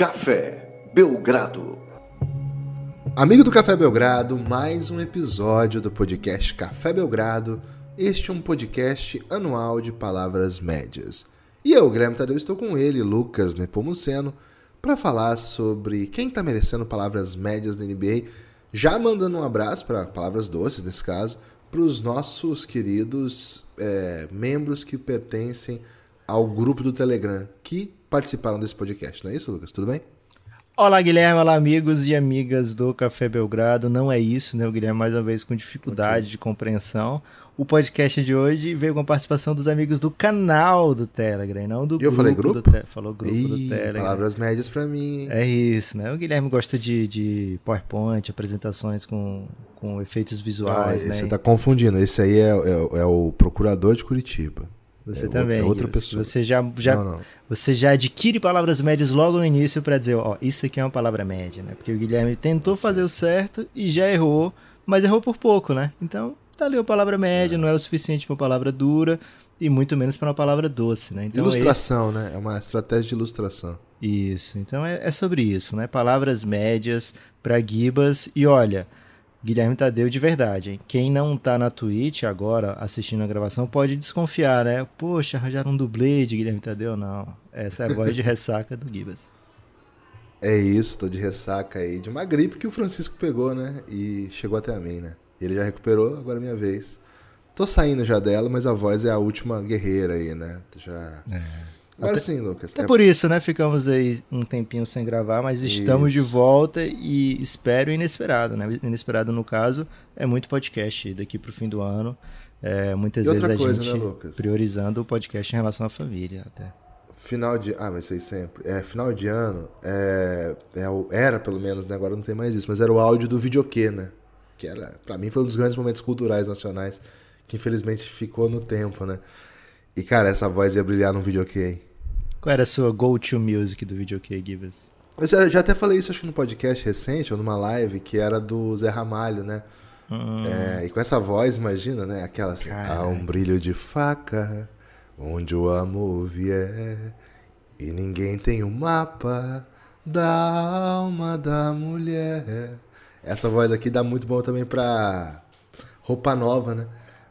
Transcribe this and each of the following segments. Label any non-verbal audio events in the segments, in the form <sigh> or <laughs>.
Café Belgrado. Amigo do Café Belgrado, mais um episódio do podcast Café Belgrado. Este é um podcast anual de palavras médias. E eu, Guilherme Tadeu, estou com ele, Lucas Nepomuceno, para falar sobre quem está merecendo palavras médias da NBA. Já mandando um abraço para palavras doces, nesse caso, para os nossos queridos é, membros que pertencem ao grupo do Telegram, que participaram desse podcast, não é isso, Lucas? Tudo bem? Olá, Guilherme. Olá, amigos e amigas do Café Belgrado. Não é isso, né, o Guilherme? Mais uma vez com dificuldade okay. de compreensão. O podcast de hoje veio com a participação dos amigos do canal do Telegram, não do Eu grupo. Eu falei grupo? Do Falou grupo Ih, do Telegram. Palavras médias para mim. É isso, né? O Guilherme gosta de, de PowerPoint, apresentações com, com efeitos visuais. Ah, né? Você tá confundindo. Esse aí é, é, é o procurador de Curitiba. Você é, também. É outra pessoa. Você já, já, não, não. você já adquire palavras médias logo no início para dizer, ó, isso aqui é uma palavra média, né? Porque o Guilherme tentou fazer o certo e já errou, mas errou por pouco, né? Então, tá ali a palavra média, é. não é o suficiente para uma palavra dura e muito menos para uma palavra doce, né? Então, ilustração, esse... né? É uma estratégia de ilustração. Isso. Então é, é sobre isso, né? Palavras médias para gibas e olha, Guilherme Tadeu de verdade. Hein? Quem não tá na Twitch agora assistindo a gravação pode desconfiar, né? Poxa, arranjaram um dublê de Guilherme Tadeu? Não. Essa é a voz de ressaca do Gibas. É isso, tô de ressaca aí de uma gripe que o Francisco pegou, né? E chegou até a mim, né? Ele já recuperou, agora é minha vez. Tô saindo já dela, mas a voz é a última guerreira aí, né? Já. É mas até, sim, Lucas. Até é... por isso, né? Ficamos aí um tempinho sem gravar, mas estamos isso. de volta e espero o inesperado, né? Inesperado, no caso, é muito podcast daqui para o fim do ano. É, muitas vezes a coisa, gente né, priorizando o podcast em relação à família até. Final de. Ah, mas sei sempre. É, final de ano é, é era, pelo menos, né? Agora não tem mais isso, mas era o áudio do videokê, né? Que era, pra mim, foi um dos grandes momentos culturais nacionais, que infelizmente ficou no tempo, né? E, cara, essa voz ia brilhar num videokê, hein? Qual era a sua go-to music do Video OK Give Eu já, já, até falei isso, acho que no podcast recente, ou numa live, que era do Zé Ramalho, né? Hum. É, e com essa voz, imagina, né? Aquela assim, há um brilho de faca onde o amor vier e ninguém tem o um mapa da alma da mulher. Essa voz aqui dá muito bom também pra roupa nova, né?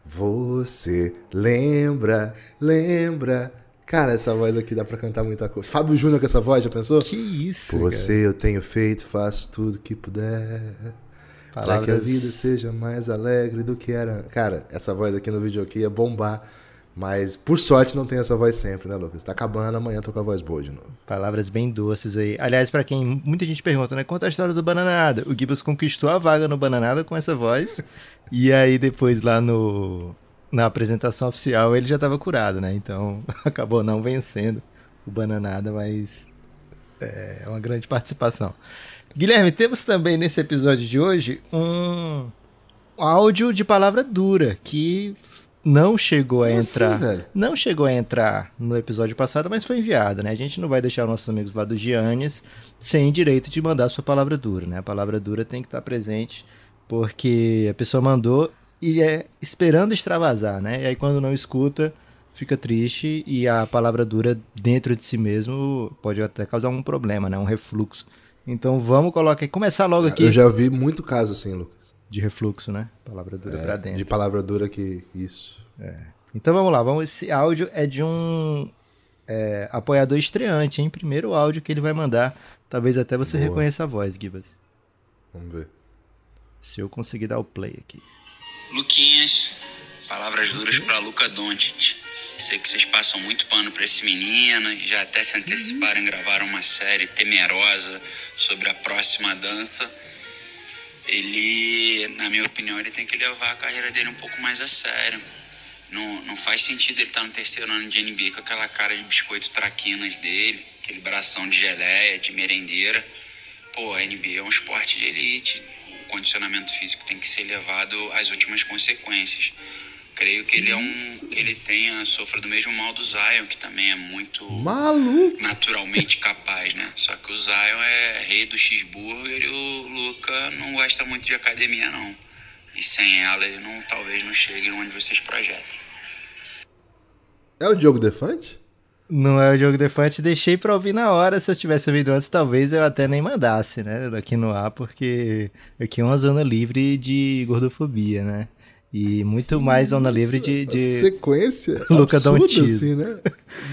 Você lembra, lembra Cara, essa voz aqui dá pra cantar muita coisa. Fábio Júnior com essa voz, já pensou? Que isso, Por você eu tenho feito, faço tudo que puder. Palavras... Para que a vida seja mais alegre do que era. Cara, essa voz aqui no vídeo aqui ia é bombar. Mas, por sorte, não tem essa voz sempre, né, Lucas? Tá acabando, amanhã tô com a voz boa de novo. Palavras bem doces aí. Aliás, para quem muita gente pergunta, né? Conta a história do Bananada. O Gibbs conquistou a vaga no Bananada com essa voz. <laughs> e aí, depois, lá no na apresentação oficial ele já estava curado, né? Então <laughs> acabou não vencendo o Bananada, mas é, é uma grande participação. Guilherme, temos também nesse episódio de hoje um áudio de palavra dura que não chegou a assim, entrar. Assim, não chegou a entrar no episódio passado, mas foi enviado, né? A gente não vai deixar nossos amigos lá do Giannis sem direito de mandar sua palavra dura, né? A palavra dura tem que estar presente porque a pessoa mandou e é esperando extravasar, né? E aí quando não escuta, fica triste e a palavra dura dentro de si mesmo pode até causar um problema, né? Um refluxo. Então vamos colocar, começar logo aqui. Eu já vi muito caso assim, Lucas. De refluxo, né? Palavra dura é, pra dentro. De palavra dura que isso. É. Então vamos lá, vamos. Esse áudio é de um é, apoiador estreante, hein? Primeiro áudio que ele vai mandar. Talvez até você Boa. reconheça a voz, Gibas. Vamos ver. Se eu conseguir dar o play aqui. Luquinhas, palavras duras para Luca Doncic. Sei que vocês passam muito pano para esse menino, já até se anteciparam em gravar uma série temerosa sobre a próxima dança. Ele, na minha opinião, ele tem que levar a carreira dele um pouco mais a sério. Não, não faz sentido ele estar tá no terceiro ano de NBA com aquela cara de biscoito traquinas dele, aquele bração de geleia, de merendeira. Pô, a NBA é um esporte de elite, condicionamento físico tem que ser levado às últimas consequências. Creio que ele é um, ele tenha sofre do mesmo mal do Zion, que também é muito Maluco. naturalmente capaz, né? Só que o Zion é rei do cheeseburger e o Luca não gosta muito de academia não. E sem ela ele não talvez não chegue onde vocês projetam. É o Diogo Defante? Não é o Diogo Defante, deixei pra ouvir na hora. Se eu tivesse ouvido antes, talvez eu até nem mandasse, né? Daqui no ar, porque aqui é uma zona livre de gordofobia, né? E muito mais zona livre de. de sequência? <laughs> Luca Dontiz. Assim, né?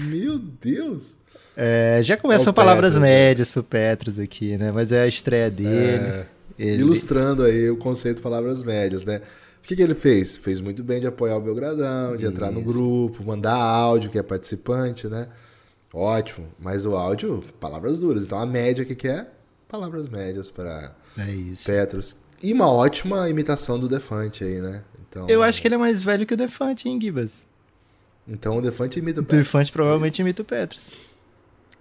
Meu Deus! É, já começam é palavras né? médias né? pro Petros aqui, né? Mas é a estreia é, dele. É, ele... Ilustrando aí o conceito de palavras médias, né? que, que ele fez? Fez muito bem de apoiar o Belgradão, de Isso. entrar no grupo, mandar áudio, que é participante, né? Ótimo. Mas o áudio, palavras duras. Então a média que, que é? Palavras médias para é Petros. E uma ótima imitação do Defante aí, né? Então, Eu acho que ele é mais velho que o Defante, hein, Gibas? Então o Defante imita o Petros. O Defante provavelmente imita o Petros.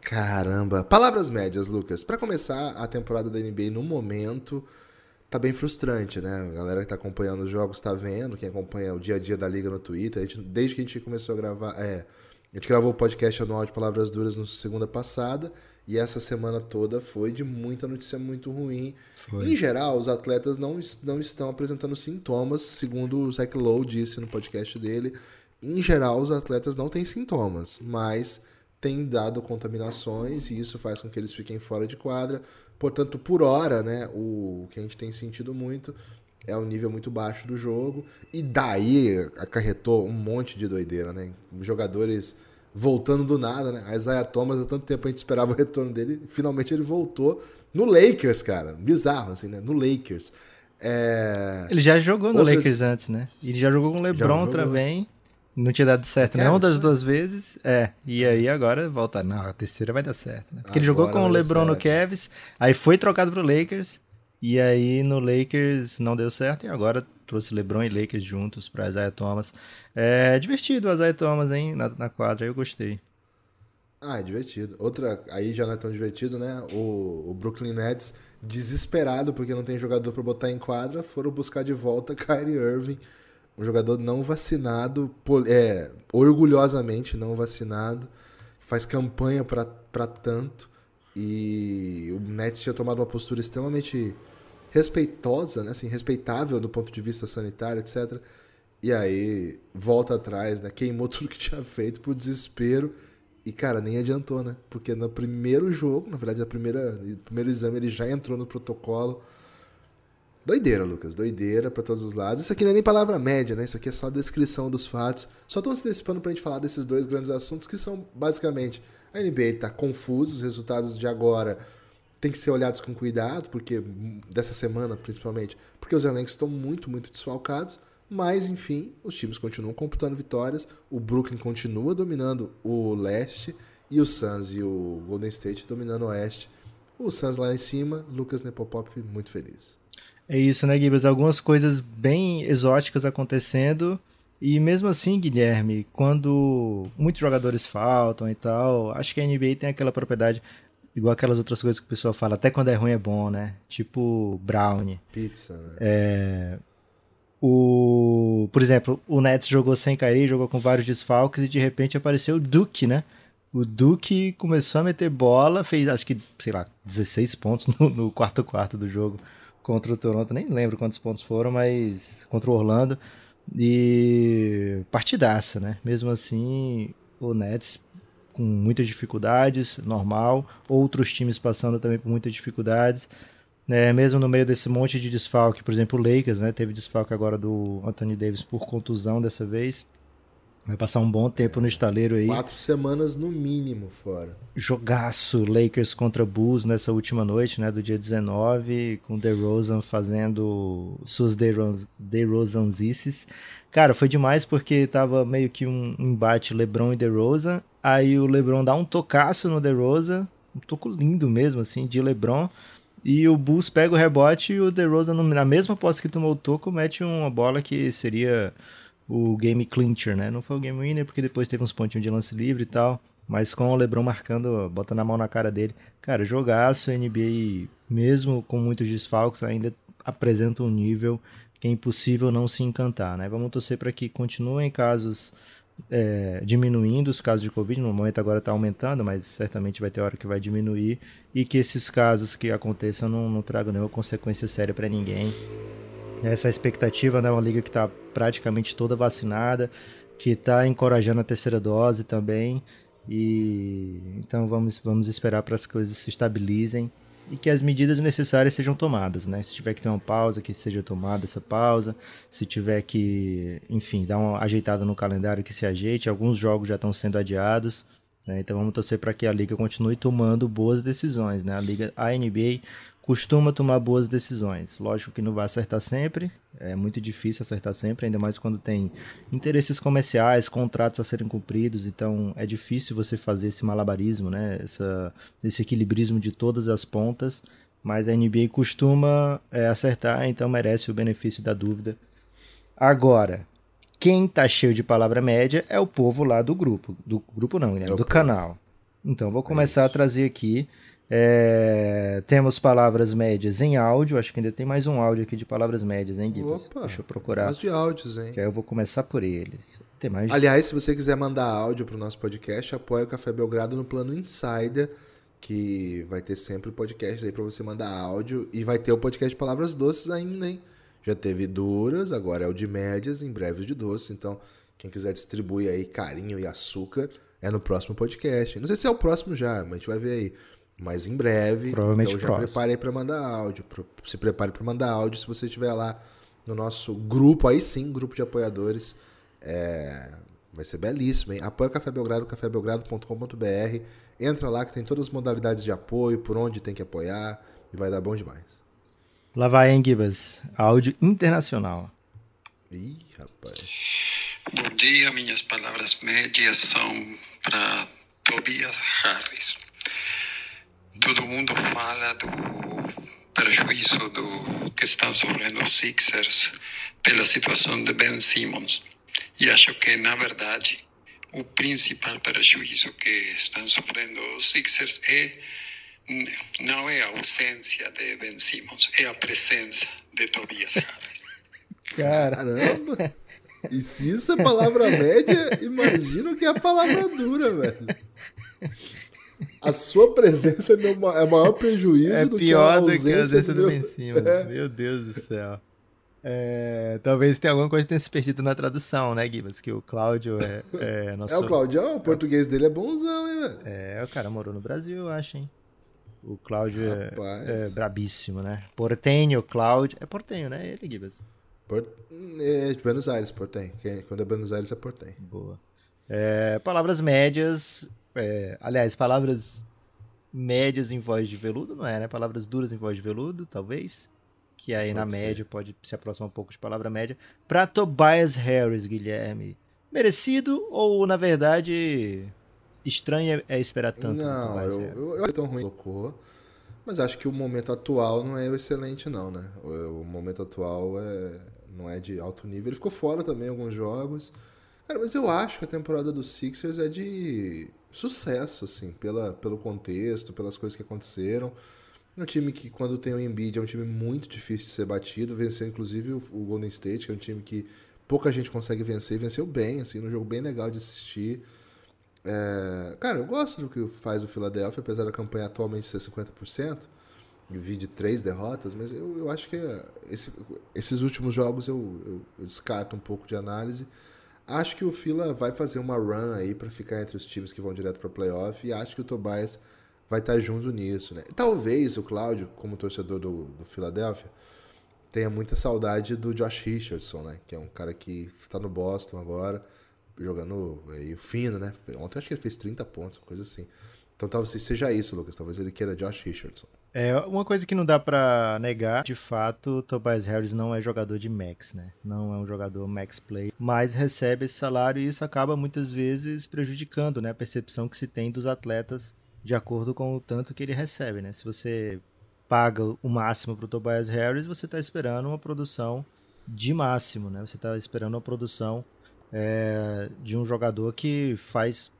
Caramba. Palavras médias, Lucas. Para começar a temporada da NBA no momento, tá bem frustrante, né? A galera que tá acompanhando os jogos tá vendo, quem acompanha o dia a dia da liga no Twitter, gente, desde que a gente começou a gravar, é, a gente gravou o podcast anual de Palavras Duras na segunda passada, e essa semana toda foi de muita notícia muito ruim. Foi. Em geral, os atletas não, não estão apresentando sintomas, segundo o Zach Lowe disse no podcast dele. Em geral, os atletas não têm sintomas, mas tem dado contaminações e isso faz com que eles fiquem fora de quadra. Portanto, por hora, né, o que a gente tem sentido muito é um nível muito baixo do jogo e daí acarretou um monte de doideira, né? Jogadores voltando do nada, né? A Isaiah Thomas, há tanto tempo a gente esperava o retorno dele, finalmente ele voltou no Lakers, cara. Bizarro assim, né? No Lakers. É... Ele já jogou no Outras... Lakers antes, né? Ele já jogou com o LeBron jogou... também. Não tinha dado certo nenhuma das né? duas vezes. É. E aí agora volta. Não, a terceira vai dar certo. Né? Porque agora ele jogou com o LeBron no Cavs, aí foi trocado pro Lakers. E aí no Lakers não deu certo e agora trouxe LeBron e Lakers juntos para Isaiah Thomas. É divertido o Isaiah Thomas, hein, na, na quadra, eu gostei. Ah, é divertido. Outra, aí já não é tão divertido, né? O, o Brooklyn Nets, desesperado porque não tem jogador para botar em quadra, foram buscar de volta <laughs> Kyrie Irving um jogador não vacinado, é, orgulhosamente não vacinado, faz campanha para tanto. E o Nets tinha tomado uma postura extremamente respeitosa, né? assim, respeitável do ponto de vista sanitário, etc. E aí volta atrás, né? Queimou <laughs> tudo que tinha feito por desespero. E, cara, nem adiantou, né? Porque no primeiro jogo, na verdade, no primeiro exame, ele já entrou no protocolo. Doideira, Lucas. Doideira para todos os lados. Isso aqui não é nem palavra média, né? Isso aqui é só descrição dos fatos. Só estou antecipando para a gente falar desses dois grandes assuntos que são basicamente a NBA está confusa, os resultados de agora tem que ser olhados com cuidado, porque dessa semana principalmente, porque os elencos estão muito, muito desfalcados. Mas enfim, os times continuam computando vitórias. O Brooklyn continua dominando o leste e o Suns e o Golden State dominando o oeste. O Suns lá em cima, Lucas Nepopop muito feliz. É isso, né, Gibas? Algumas coisas bem exóticas acontecendo. E mesmo assim, Guilherme, quando muitos jogadores faltam e tal, acho que a NBA tem aquela propriedade, igual aquelas outras coisas que o pessoal fala, até quando é ruim é bom, né? Tipo brownie. Pizza, né? É... O... Por exemplo, o Nets jogou sem cair, jogou com vários desfalques e de repente apareceu o Duke, né? O Duke começou a meter bola, fez acho que, sei lá, 16 pontos <laughs> no, no quarto quarto do jogo contra o Toronto, nem lembro quantos pontos foram, mas contra o Orlando. E partidaça, né? Mesmo assim, o Nets com muitas dificuldades, normal. Outros times passando também por muitas dificuldades. É, mesmo no meio desse monte de desfalque, por exemplo, o Lakers, né? Teve desfalque agora do Anthony Davis por contusão dessa vez. Vai passar um bom tempo no estaleiro aí. Quatro semanas no mínimo fora. Jogaço Lakers contra Bulls nessa última noite, né? Do dia 19, com DeRozan fazendo suas DeRozanzices. Cara, foi demais porque tava meio que um embate LeBron e DeRozan. Aí o LeBron dá um tocaço no DeRozan. Um toco lindo mesmo, assim, de LeBron. E o Bulls pega o rebote e o DeRozan, na mesma posse que tomou o toco, mete uma bola que seria o game clincher, né? Não foi o game winner porque depois teve uns pontinhos de lance livre e tal, mas com o LeBron marcando, botando a mão na cara dele. Cara, jogaço, NBA, mesmo com muitos desfalques, ainda apresenta um nível que é impossível não se encantar, né? Vamos torcer para que continuem casos é, diminuindo os casos de Covid. No momento agora está aumentando, mas certamente vai ter hora que vai diminuir. E que esses casos que aconteçam não, não tragam nenhuma consequência séria para ninguém essa expectativa, né? É uma liga que está praticamente toda vacinada, que está encorajando a terceira dose também. E então vamos, vamos esperar para as coisas se estabilizem e que as medidas necessárias sejam tomadas, né? Se tiver que ter uma pausa, que seja tomada essa pausa. Se tiver que, enfim, dar uma ajeitada no calendário, que se ajeite. Alguns jogos já estão sendo adiados, né? Então vamos torcer para que a liga continue tomando boas decisões, né? A liga, a NBA costuma tomar boas decisões. Lógico que não vai acertar sempre, é muito difícil acertar sempre, ainda mais quando tem interesses comerciais, contratos a serem cumpridos, então é difícil você fazer esse malabarismo, né? Essa, esse equilibrismo de todas as pontas, mas a NBA costuma é, acertar, então merece o benefício da dúvida. Agora, quem tá cheio de palavra média é o povo lá do grupo. Do grupo não, né? É do canal. Então vou é começar é a trazer aqui é, temos palavras médias em áudio. Acho que ainda tem mais um áudio aqui de palavras médias, hein, Gibbs? Deixa eu procurar. de áudios, hein? Que aí eu vou começar por eles. Tem mais. Aliás, de... se você quiser mandar áudio para o nosso podcast, apoia o Café Belgrado no plano Insider, que vai ter sempre podcast aí para você mandar áudio. E vai ter o podcast de Palavras Doces ainda, hein? Já teve duras, agora é o de médias, em breve o de doces. Então, quem quiser distribuir aí carinho e açúcar, é no próximo podcast. Não sei se é o próximo já, mas a gente vai ver aí. Mas em breve. Provavelmente então já próximo. preparei para mandar áudio. Se prepare para mandar áudio se você estiver lá no nosso grupo, aí sim, grupo de apoiadores. É... Vai ser belíssimo, hein? Apoia o Café Belgrado, cafébelgrado.com.br. Entra lá que tem todas as modalidades de apoio, por onde tem que apoiar, e vai dar bom demais. Lá vai, hein, Gibas? Áudio internacional. Ih, rapaz. Bom dia, minhas palavras médias são para Tobias Harris todo mundo fala do prejuízo do que estão sofrendo os Sixers pela situação de Ben Simmons. E acho que, na verdade, o principal prejuízo que estão sofrendo os Sixers é não é a ausência de Ben Simmons, é a presença de Tobias Harris. <laughs> Caramba! E se isso é palavra média, imagino que é a palavra dura, velho. A sua presença é, meu, é maior prejuízo é do que a ausência. É pior do que a ausência do, do meu... É. Meu Deus do céu. É, talvez tenha alguma coisa que tenha se perdido na tradução, né, Gibas? Que o Cláudio é, é nosso. <laughs> É o Claudião, é o português dele é bonzão, hein, velho? É, o cara morou no Brasil, eu acho, hein? O Cláudio é, é, brabíssimo, né? Portenho, Cláudio. É portenho, né? Ele, Gibas. Por... É de Buenos Aires, portenho. Quando é Buenos Aires é portenho. Boa. É, palavras médias é, aliás, palavras médias em voz de veludo, não é, né? Palavras duras em voz de veludo, talvez. Que aí pode na ser. média pode se aproximar um pouco de palavra média. Pra Tobias Harris, Guilherme. Merecido ou, na verdade, estranho é, é esperar tanto? Não, eu, eu, eu tão ruim. mas acho que o momento atual não é excelente, não, né? O, o momento atual é, não é de alto nível. Ele ficou fora também alguns jogos. Cara, mas eu acho que a temporada do Sixers é de sucesso, assim, pela, pelo contexto, pelas coisas que aconteceram. É um time que, quando tem o Embiid, é um time muito difícil de ser batido. Venceu, inclusive, o Golden State, que é um time que pouca gente consegue vencer. Venceu bem, assim, num jogo bem legal de assistir. É... Cara, eu gosto do que faz o Philadelphia, apesar da campanha atualmente ser 50%. Vi de três derrotas, mas eu, eu acho que é, esse, esses últimos jogos eu, eu, eu descarto um pouco de análise Acho que o Fila vai fazer uma run aí para ficar entre os times que vão direto para playoff e acho que o Tobias vai estar tá junto nisso, né? Talvez o Cláudio, como torcedor do, do Philadelphia, tenha muita saudade do Josh Richardson, né? Que é um cara que está no Boston agora, jogando aí o fino, né? Ontem acho que ele fez 30 pontos, coisa assim. Então talvez seja isso, Lucas. Talvez ele queira Josh Richardson. É, uma coisa que não dá para negar, de fato, Tobias Harris não é jogador de max, né? Não é um jogador max play, mas recebe esse salário e isso acaba muitas vezes prejudicando, né, a percepção que se tem dos atletas de acordo com o tanto que ele recebe, né? Se você paga o máximo para Tobias Harris, você está esperando uma produção de máximo, né? Você está esperando uma produção é, de um jogador que faz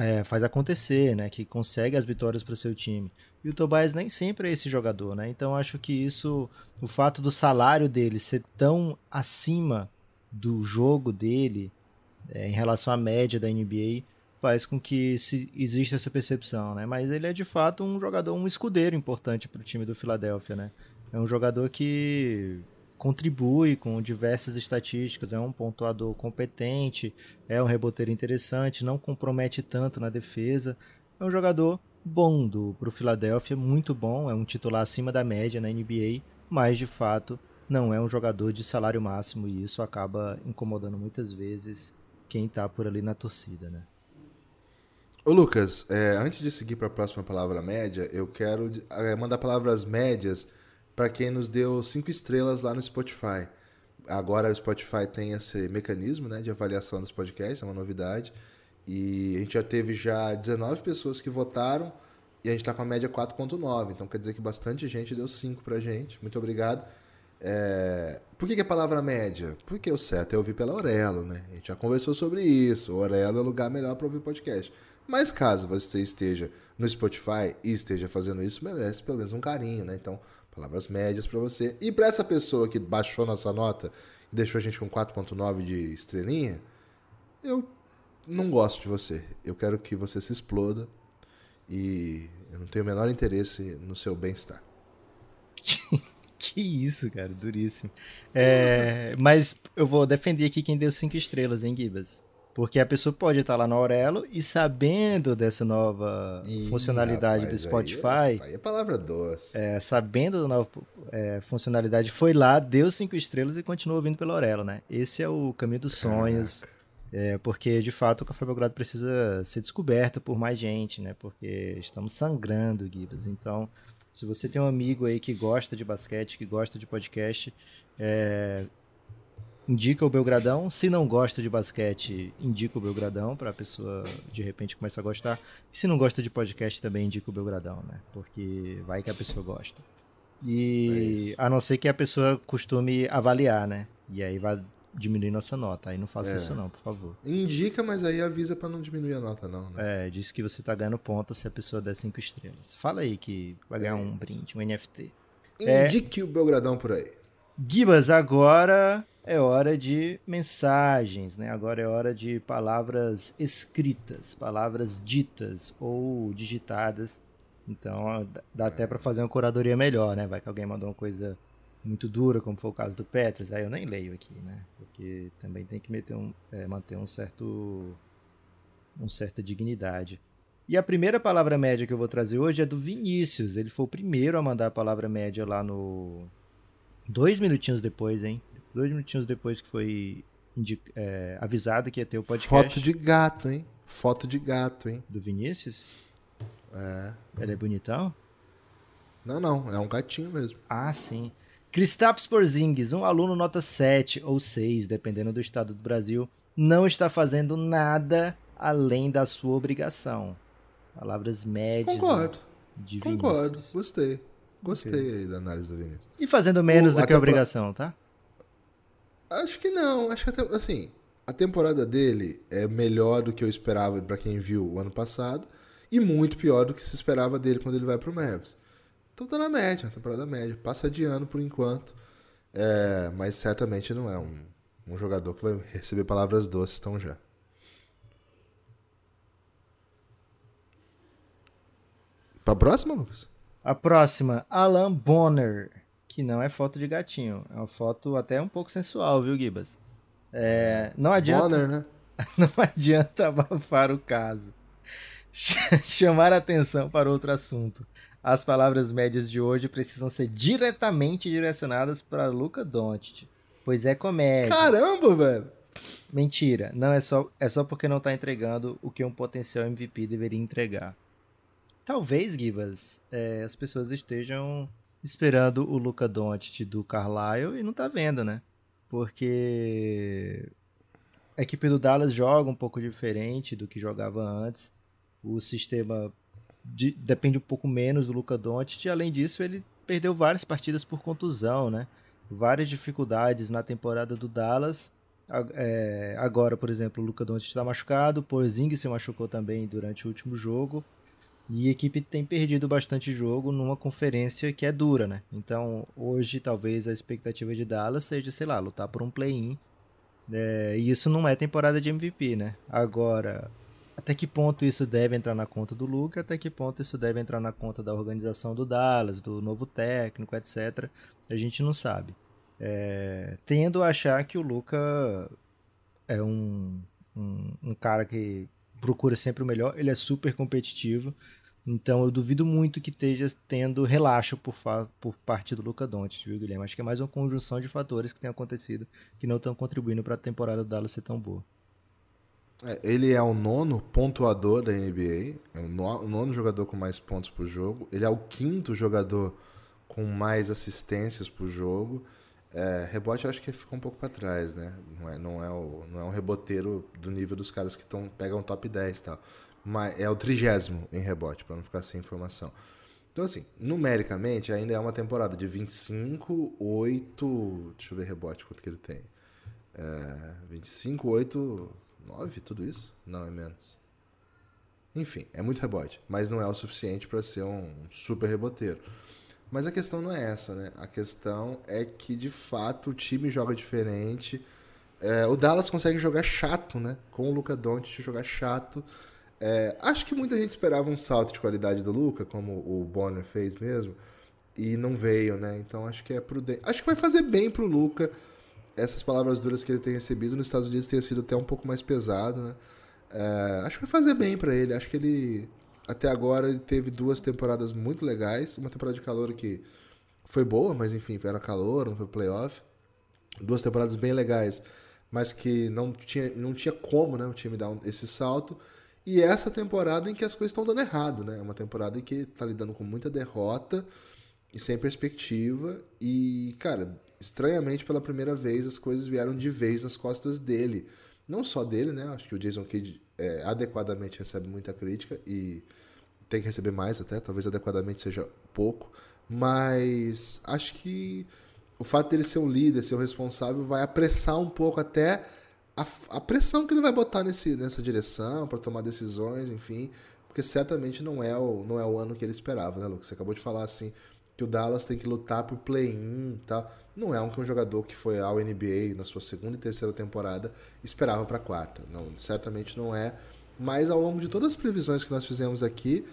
é, faz acontecer, né? Que consegue as vitórias para o seu time. E o Tobias nem sempre é esse jogador, né? Então acho que isso, o fato do salário dele ser tão acima do jogo dele é, em relação à média da NBA faz com que se, exista essa percepção, né? Mas ele é de fato um jogador, um escudeiro importante para o time do Filadélfia, né? É um jogador que contribui com diversas estatísticas, é um pontuador competente, é um reboteiro interessante, não compromete tanto na defesa. É um jogador bom do o Philadelphia, muito bom, é um titular acima da média na NBA, mas de fato não é um jogador de salário máximo e isso acaba incomodando muitas vezes quem está por ali na torcida, né? Ô Lucas, é, antes de seguir para a próxima palavra média, eu quero é, mandar palavras médias para quem nos deu cinco estrelas lá no Spotify. Agora o Spotify tem esse mecanismo né, de avaliação dos podcasts, é uma novidade. E a gente já teve já 19 pessoas que votaram e a gente está com a média 4.9. Então quer dizer que bastante gente deu 5 para a gente. Muito obrigado. É... Por que, que, é a palavra média? Porque o certo é ouvir pela Aurelo, né? A gente já conversou sobre isso. Aurelo é o lugar melhor para ouvir podcast. Mas caso você esteja no Spotify e esteja fazendo isso, merece pelo menos um carinho, né? Então palavras médias para você. E para essa pessoa que baixou nossa nota e deixou a gente com 4.9 de estrelinha, eu não gosto de você. Eu quero que você se exploda e eu não tenho o menor interesse no seu bem-estar. <laughs> que isso, cara, duríssimo. É, mas eu vou defender aqui quem deu cinco estrelas, hein, Gibas? Porque a pessoa pode estar lá no Aurelo e sabendo dessa nova Ih, funcionalidade rapaz, do Spotify. Aí, é palavra doce. É, sabendo da nova é, funcionalidade, foi lá, deu cinco estrelas e continuou ouvindo pelo Aurelo, né? Esse é o caminho dos sonhos. É, porque, de fato, o Café Belgrado precisa ser descoberto por mais gente, né? Porque estamos sangrando, Guibas. Então, se você tem um amigo aí que gosta de basquete, que gosta de podcast, é, indica o Belgradão. Se não gosta de basquete, indica o Belgradão para a pessoa de repente começar a gostar. E se não gosta de podcast, também indica o Belgradão, né? Porque vai que a pessoa gosta. E é a não ser que a pessoa costume avaliar, né? E aí vai diminuir nossa nota. Aí não faça é. isso não, por favor. Indica, mas aí avisa para não diminuir a nota não, né? É, diz que você tá ganhando ponto se a pessoa der cinco estrelas. Fala aí que vai ganhar é. um brinde, um NFT. Indique o Belgradão por aí. Gibas, agora é hora de mensagens, né? Agora é hora de palavras escritas, palavras ditas ou digitadas. Então dá até para fazer uma curadoria melhor, né? Vai que alguém mandou uma coisa muito dura, como foi o caso do Petras, aí eu nem leio aqui, né? Porque também tem que meter um, é, manter um certo, uma certa dignidade. E a primeira palavra média que eu vou trazer hoje é do Vinícius. Ele foi o primeiro a mandar a palavra média lá no, Dois minutinhos depois, hein? Dois minutinhos depois que foi é, avisado que ia ter o podcast. Foto de gato, hein? Foto de gato, hein? Do Vinícius? É. Ele é bonitão? Não, não. É um gatinho mesmo. Ah, sim. Cristaps Porzingis, um aluno nota 7 ou 6, dependendo do estado do Brasil, não está fazendo nada além da sua obrigação. Palavras médias. Né? Concordo. Concordo, gostei. Gostei aí da análise do Vinícius. E fazendo menos o, do que a obrigação, tá? Acho que não. Acho que até, assim, a temporada dele é melhor do que eu esperava para quem viu o ano passado e muito pior do que se esperava dele quando ele vai pro Mavs. Então tá na média, na temporada média. Passa de ano por enquanto, é, mas certamente não é um, um jogador que vai receber palavras doces tão já. Pra próxima, Lucas? A próxima, Alan Bonner, que não é foto de gatinho, é uma foto até um pouco sensual, viu, Gibas? É, não adianta. Bonner, né? <laughs> Não adianta abafar o caso. Chamar atenção para outro assunto. As palavras médias de hoje precisam ser diretamente direcionadas para Luca Doncic, pois é comédia. Caramba, velho. Mentira, não é só é só porque não está entregando o que um potencial MVP deveria entregar talvez, Givas, é, as pessoas estejam esperando o Luca Doncic do Carlisle e não tá vendo, né? Porque a equipe do Dallas joga um pouco diferente do que jogava antes. O sistema de, depende um pouco menos do Luca Doncic. além disso, ele perdeu várias partidas por contusão, né? Várias dificuldades na temporada do Dallas. É, agora, por exemplo, o Luca Doncic está machucado, o Porzing se machucou também durante o último jogo. E a equipe tem perdido bastante jogo numa conferência que é dura, né? Então, hoje, talvez a expectativa de Dallas seja, sei lá, lutar por um play-in. É, e isso não é temporada de MVP, né? Agora, até que ponto isso deve entrar na conta do Luca, até que ponto isso deve entrar na conta da organização do Dallas, do novo técnico, etc. A gente não sabe. É, tendo a achar que o Luca é um, um, um cara que procura sempre o melhor, ele é super competitivo então eu duvido muito que esteja tendo relaxo por, por parte do Luca Doncic, viu, Guilherme? Acho que é mais uma conjunção de fatores que tem acontecido que não estão contribuindo para a temporada do Dallas ser tão boa. É, ele é o nono pontuador da NBA, é o nono jogador com mais pontos por jogo. Ele é o quinto jogador com mais assistências por jogo. É, rebote eu acho que ficou um pouco para trás, né? Não é, não, é o, não é um reboteiro do nível dos caras que tão, pegam top 10 e tal mas é o trigésimo em rebote, para não ficar sem informação. Então, assim, numericamente ainda é uma temporada de 25, 8. Deixa eu ver rebote quanto que ele tem. É, 25, 8, 9, tudo isso? Não, é menos. Enfim, é muito rebote, mas não é o suficiente para ser um super reboteiro. Mas a questão não é essa, né? A questão é que de fato o time joga diferente. É, o Dallas consegue jogar chato, né? Com o Luca Doncic jogar chato. É, acho que muita gente esperava um salto de qualidade do Luca, como o Bonner fez mesmo, e não veio, né? Então acho que é prudente. Acho que vai fazer bem pro Luca essas palavras duras que ele tem recebido nos Estados Unidos tenha sido até um pouco mais pesado, né? É, acho que vai fazer bem para ele. Acho que ele até agora ele teve duas temporadas muito legais, uma temporada de calor que foi boa, mas enfim, era calor, não foi playoff. Duas temporadas bem legais, mas que não tinha, não tinha como, né, o time dar um, esse salto. E essa temporada em que as coisas estão dando errado, né? É uma temporada em que está lidando com muita derrota e sem perspectiva. E, cara, estranhamente, pela primeira vez, as coisas vieram de vez nas costas dele. Não só dele, né? Acho que o Jason Kidd é, adequadamente recebe muita crítica e tem que receber mais até, talvez adequadamente seja pouco. Mas acho que o fato dele ser um líder, ser o um responsável, vai apressar um pouco até a, a pressão que ele vai botar nesse, nessa direção para tomar decisões, enfim, porque certamente não é, o, não é o ano que ele esperava, né, Lucas? Você acabou de falar assim que o Dallas tem que lutar por play-in, tá? Não é um, que um jogador que foi ao NBA na sua segunda e terceira temporada esperava para quarta, não, certamente não é. Mas ao longo de todas as previsões que nós fizemos aqui,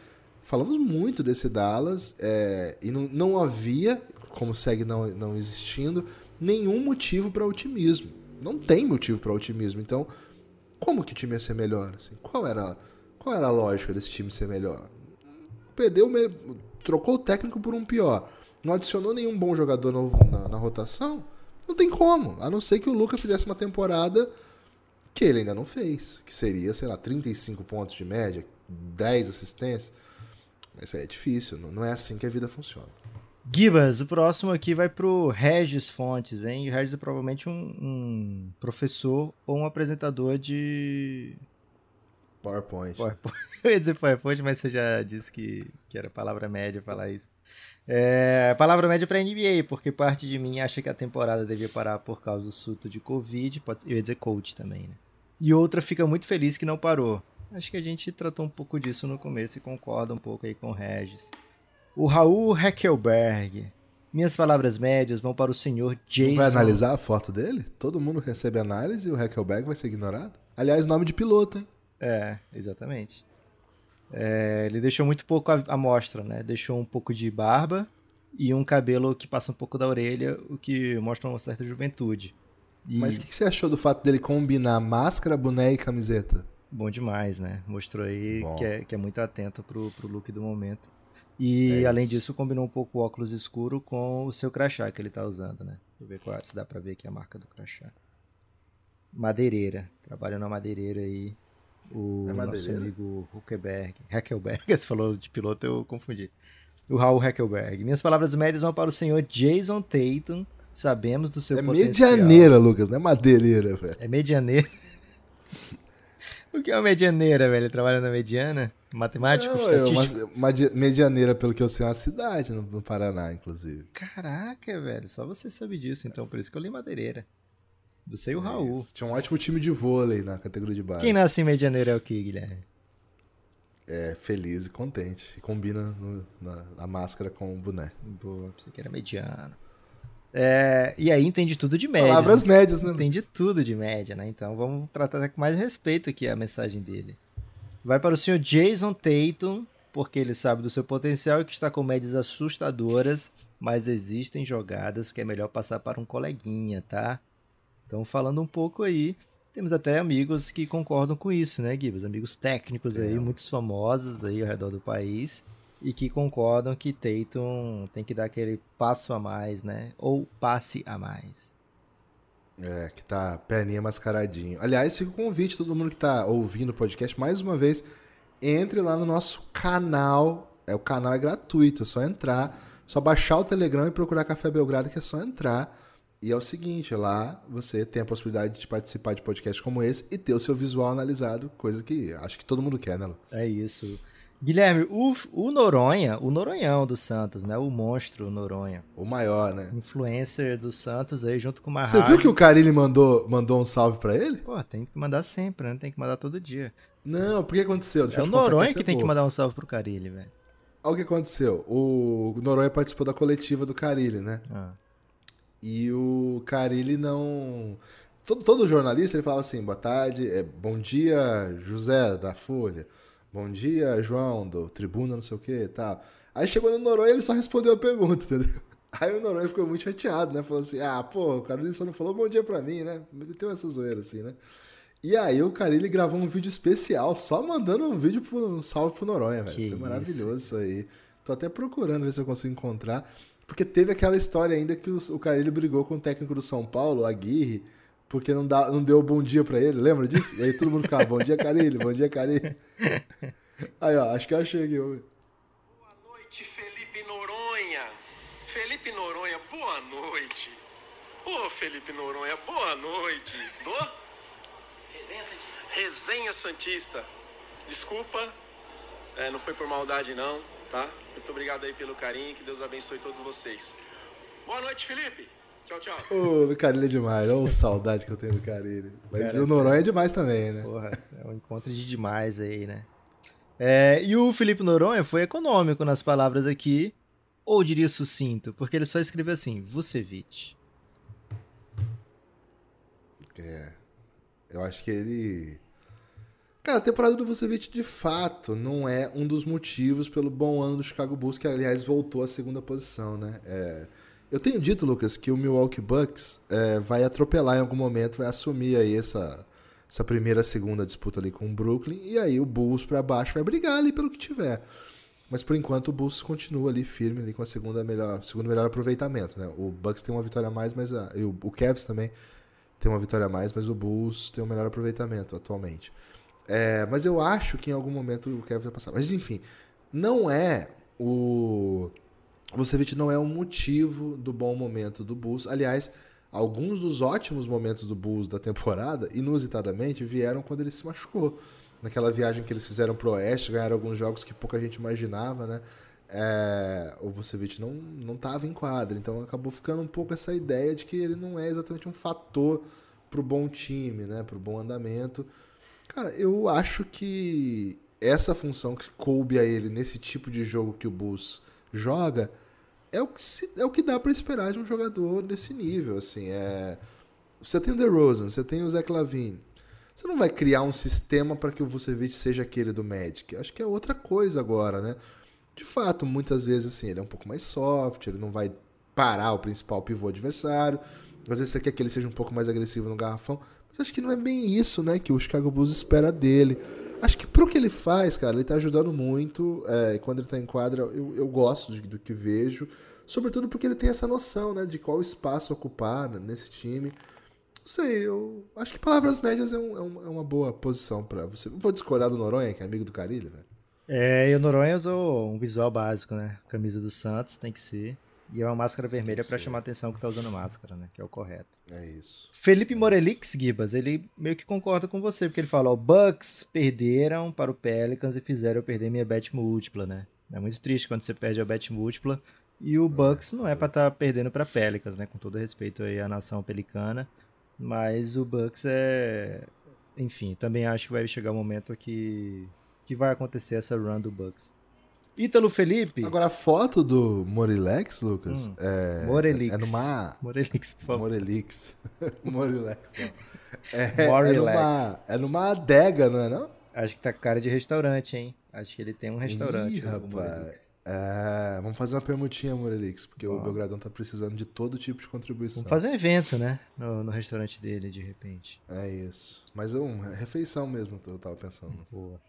falamos muito desse Dallas é, e não, não havia, como segue não, não existindo, nenhum motivo para otimismo não tem motivo para otimismo. Então, como que o time ia ser melhor? Assim? Qual, era, qual era a lógica desse time ser melhor? Perdeu, trocou o técnico por um pior. Não adicionou nenhum bom jogador novo na, na rotação? Não tem como, a não ser que o Lucas fizesse uma temporada que ele ainda não fez, que seria, sei lá, 35 pontos de média, 10 assistências. Mas aí é difícil, não é assim que a vida funciona. Gibas, o próximo aqui vai pro Regis Fontes, hein? O Regis é provavelmente um, um professor ou um apresentador de. PowerPoint. PowerPoint. <laughs> Eu ia dizer PowerPoint, mas você já disse que, que era palavra média falar isso. É, palavra média para NBA, porque parte de mim acha que a temporada devia parar por causa do surto de Covid. Pode, eu ia dizer coach também, né? E outra fica muito feliz que não parou. Acho que a gente tratou um pouco disso no começo e concorda um pouco aí com o Regis. O Raul Heckelberg. Minhas palavras médias vão para o senhor Jason. Vai analisar a foto dele? Todo mundo recebe análise e o Heckelberg vai ser ignorado? Aliás, nome de piloto, hein? É, exatamente. É, ele deixou muito pouco a amostra, né? Deixou um pouco de barba e um cabelo que passa um pouco da orelha, o que mostra uma certa juventude. E... Mas o que, que você achou do fato dele combinar máscara, boné e camiseta? Bom demais, né? Mostrou aí que é, que é, muito atento pro, pro look do momento. E é além disso, combinou um pouco o óculos escuro com o seu crachá que ele está usando, né? Deixa eu ver qual, é, se dá para ver aqui a marca do crachá. Madeireira. trabalhando na madeireira aí. O é nosso amigo Huckelberg. <laughs> Heckelberg, você falou de piloto, eu confundi. O Raul Heckelberg. Minhas palavras médias vão para o senhor Jason Tatum. Sabemos do seu é potencial. É medianeira, Lucas, não é madeireira, velho. É medianeira. O que é uma medianeira, velho? Trabalha na mediana? Matemático? Não, é eu, medianeira, pelo que eu sei, é uma cidade no, no Paraná, inclusive. Caraca, velho. Só você sabe disso, então. Por isso que eu li madeireira. Você e o é Raul. Isso. Tinha um ótimo time de vôlei na categoria de base. Quem nasce em medianeira é o que, Guilherme? É feliz e contente. E combina no, na, a máscara com o boné. Boa, pensei que era mediano. É, e aí entende tudo de média. Palavras né? médias, né? Entende tudo de média, né? Então vamos tratar com mais respeito aqui a mensagem dele. Vai para o senhor Jason Tatum, porque ele sabe do seu potencial e que está com médias assustadoras, mas existem jogadas que é melhor passar para um coleguinha, tá? Então falando um pouco aí, temos até amigos que concordam com isso, né, Gibbs? Amigos técnicos é. aí, muitos famosos aí ao redor do país, e que concordam que Tatum tem que dar aquele passo a mais, né? Ou passe a mais. É, que tá perninha mascaradinho. Aliás, fica o convite, todo mundo que tá ouvindo o podcast, mais uma vez, entre lá no nosso canal. É, o canal é gratuito, é só entrar, só baixar o Telegram e procurar Café Belgrado, que é só entrar. E é o seguinte, lá você tem a possibilidade de participar de podcast como esse e ter o seu visual analisado, coisa que acho que todo mundo quer, né, Lucas? É isso. Guilherme, o, o Noronha, o Noronhão do Santos, né? O monstro Noronha. O maior, né? Influencer do Santos aí, junto com o Marrado. Você viu que o Carilli mandou, mandou um salve para ele? Pô, tem que mandar sempre, né? Tem que mandar todo dia. Não, porque aconteceu? Deixa é o Noronha que tem que mandar um salve pro Carilli, velho. Olha o que aconteceu. O Noronha participou da coletiva do Carilli, né? Ah. E o Carilli não... Todo, todo jornalista, ele falava assim, boa tarde, é, bom dia, José da Folha. Bom dia, João, do Tribuna, não sei o que e tal. Aí chegou no Noronha ele só respondeu a pergunta, <laughs> entendeu? Aí o Noronha ficou muito chateado, né? Falou assim: ah, pô, o Carilli só não falou bom dia pra mim, né? Tem essa zoeira assim, né? E aí o Carilli gravou um vídeo especial, só mandando um vídeo, pro, um salve pro Noronha, velho. Foi maravilhoso isso aí. Tô até procurando ver se eu consigo encontrar. Porque teve aquela história ainda que o, o Carilli brigou com o técnico do São Paulo, Aguirre porque não, dá, não deu bom dia para ele, lembra disso? E aí todo mundo ficava, bom dia, Carilho, bom dia, Carilho. <laughs> Aí, ó, acho que eu achei aqui. Boa noite, Felipe Noronha. Felipe Noronha, boa noite. Ô, oh, Felipe Noronha, boa noite. Do? Resenha Santista. Resenha Santista. Desculpa, é, não foi por maldade não, tá? Muito obrigado aí pelo carinho, que Deus abençoe todos vocês. Boa noite, Felipe. Tchau, tchau. Ô, oh, Carilho é demais. Olha saudade que eu tenho do Carilho. Mas cara, o é Noronha é demais também, né? Porra, é um encontro de demais aí, né? É, e o Felipe Noronha foi econômico nas palavras aqui, ou diria sucinto, porque ele só escreveu assim, Vucevic. É. Eu acho que ele. Cara, a temporada do Vucevic de fato não é um dos motivos pelo bom ano do Chicago Bulls, que aliás voltou à segunda posição, né? É, eu tenho dito, Lucas, que o Milwaukee Bucks é, vai atropelar em algum momento, vai assumir aí essa, essa primeira, segunda disputa ali com o Brooklyn, e aí o Bulls para baixo vai brigar ali pelo que tiver. Mas por enquanto o Bulls continua ali firme ali com a segunda melhor, segundo melhor aproveitamento, né? O Bucks tem uma vitória a mais, mas a, e o, o Cavs também tem uma vitória a mais, mas o Bulls tem o um melhor aproveitamento atualmente. É, mas eu acho que em algum momento o Cavs vai passar. Mas enfim, não é o o Vucevic não é o um motivo do bom momento do Bulls. Aliás, alguns dos ótimos momentos do Bulls da temporada, inusitadamente, vieram quando ele se machucou. Naquela viagem que eles fizeram pro Oeste, ganharam alguns jogos que pouca gente imaginava, né? É, o Vucevic não, não tava em quadra, então acabou ficando um pouco essa ideia de que ele não é exatamente um fator pro bom time, né? Pro bom andamento. Cara, eu acho que essa função que coube a ele nesse tipo de jogo que o Bulls joga, é o que, se, é o que dá para esperar de um jogador desse nível. Assim, é... Você tem o DeRozan, você tem o Zach Lavine. Você não vai criar um sistema para que o Vucevic seja aquele do Magic. Acho que é outra coisa agora, né? De fato, muitas vezes assim, ele é um pouco mais soft, ele não vai parar o principal pivô adversário. Às vezes você quer que ele seja um pouco mais agressivo no garrafão. Mas acho que não é bem isso, né? Que o Chicago Bulls espera dele. Acho que pro que ele faz, cara, ele tá ajudando muito. É, e quando ele tá em quadra, eu, eu gosto de, do que vejo. Sobretudo porque ele tem essa noção, né? De qual espaço ocupar né, nesse time. Não sei, eu acho que palavras médias é, um, é, um, é uma boa posição para você. vou discordar do Noronha, que é amigo do Carilho, velho. É, e o Noronha usou um visual básico, né? Camisa do Santos, tem que ser. E é uma máscara vermelha para chamar a atenção que tá usando máscara, né? Que é o correto. É isso. Felipe Morelix Gibas, ele meio que concorda com você, porque ele fala: ó, Bucks perderam para o Pelicans e fizeram eu perder minha bet múltipla, né? É muito triste quando você perde a bet múltipla E o é, Bucks não é, é. para estar tá perdendo para Pelicans, né? Com todo respeito aí à nação pelicana. Mas o Bucks é. Enfim, também acho que vai chegar o um momento que. que vai acontecer essa run do Bucks. Ítalo Felipe. Agora, a foto do Morilex, Lucas, hum. é. Morelix. É numa. Morelix, por favor. Morelix. <laughs> Morilex, não. É, Morilex. É numa, é numa adega, não é? Não? Acho que tá com cara de restaurante, hein? Acho que ele tem um restaurante. Ih, rapaz. É, vamos fazer uma permutinha, Morelix, porque Bom. o Belgradão tá precisando de todo tipo de contribuição. Vamos fazer um evento, né? No, no restaurante dele, de repente. É isso. Mas é uma é refeição mesmo, eu tava pensando. Boa.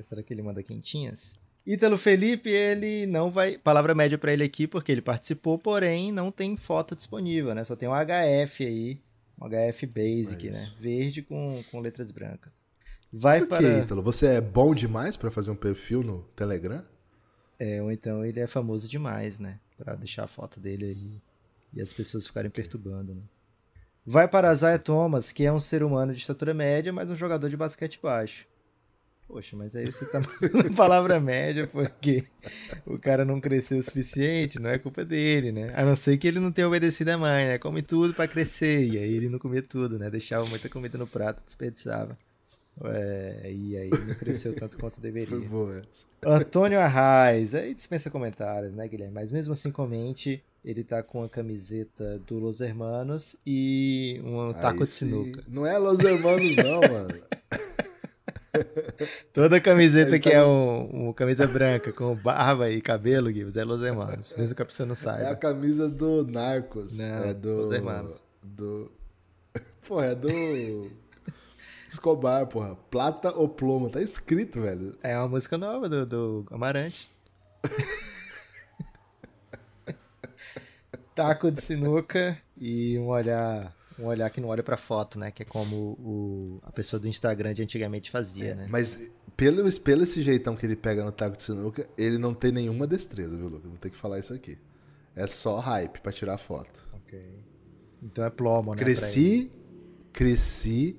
Será que ele manda quentinhas? Ítalo Felipe, ele não vai. Palavra média para ele aqui, porque ele participou, porém não tem foto disponível, né? Só tem um HF aí. Um HF Basic, é né? Verde com, com letras brancas. Vai Por para. Ítalo? Você é bom demais para fazer um perfil no Telegram? É, ou então ele é famoso demais, né? Pra deixar a foto dele aí e as pessoas ficarem perturbando, né? Vai para Isaiah Thomas, que é um ser humano de estatura média, mas um jogador de basquete baixo. Poxa, mas aí você tá mandando <laughs> palavra média porque o cara não cresceu o suficiente, não é culpa dele, né? A não ser que ele não tenha obedecido a mãe, né? Come tudo para crescer. E aí ele não comia tudo, né? Deixava muita comida no prato, desperdiçava. É, e aí não cresceu tanto quanto deveria. Foi boa. Antônio Arraes, aí dispensa comentários, né, Guilherme? Mas mesmo assim, comente. Ele tá com a camiseta do Los Hermanos e um taco aí de sinuca. Não é Los Hermanos, não, mano. <laughs> <laughs> Toda camiseta que tá é um, um, camisa branca com barba e cabelo, Gibbs, é Los Hermanos. Mesmo que a pessoa não saiba. É a camisa do Narcos. Não, é do. Los Hermanos. Do. <laughs> Pô, é do. Escobar, porra. Plata ou plomo. Tá escrito, velho. É uma música nova do, do Amarante. <laughs> Taco de sinuca e um olhar um olhar que não olha para foto, né? Que é como o, a pessoa do Instagram de antigamente fazia, é, né? Mas pelo, pelo esse jeitão que ele pega no taco de sinuca, ele não tem nenhuma destreza, viu, Luca? Vou ter que falar isso aqui. É só hype para tirar foto. Ok. Então é plomo, né? Cresci, cresci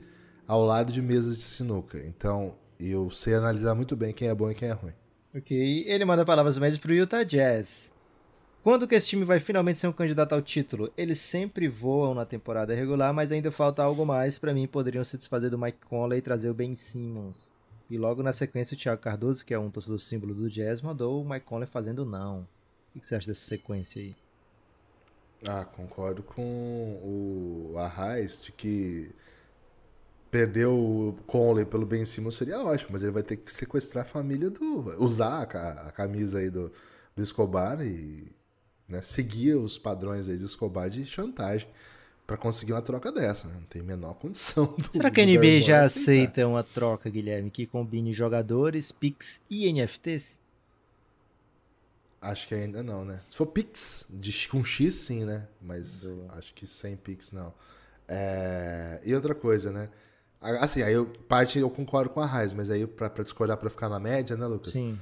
ao lado de mesas de sinuca. Então eu sei analisar muito bem quem é bom e quem é ruim. Ok. Ele manda palavras médias pro Utah Jazz. Quando que esse time vai finalmente ser um candidato ao título? Eles sempre voam na temporada regular, mas ainda falta algo mais. Para mim, poderiam se desfazer do Mike Conley e trazer o Ben Simmons. E logo na sequência, o Thiago Cardoso, que é um torcedor símbolo do Jazz, mandou o Mike Conley fazendo não. O que você acha dessa sequência aí? Ah, concordo com o Arraes de que perder o Conley pelo Ben Simmons seria ótimo, mas ele vai ter que sequestrar a família do. usar a, camisa aí do, do Escobar e né, os padrões aí de Escobar de chantagem para conseguir uma troca dessa. Né? Não tem a menor condição. Do, Será que a NBA já aceita uma troca, Guilherme, que combine jogadores, PIX e NFTs? Acho que ainda não, né? Se for PIX, com X sim, né? Mas acho que sem PIX não. É... E outra coisa, né? Assim, aí eu, parte eu concordo com a Raiz, mas aí para discordar, para ficar na média, né, Lucas? Sim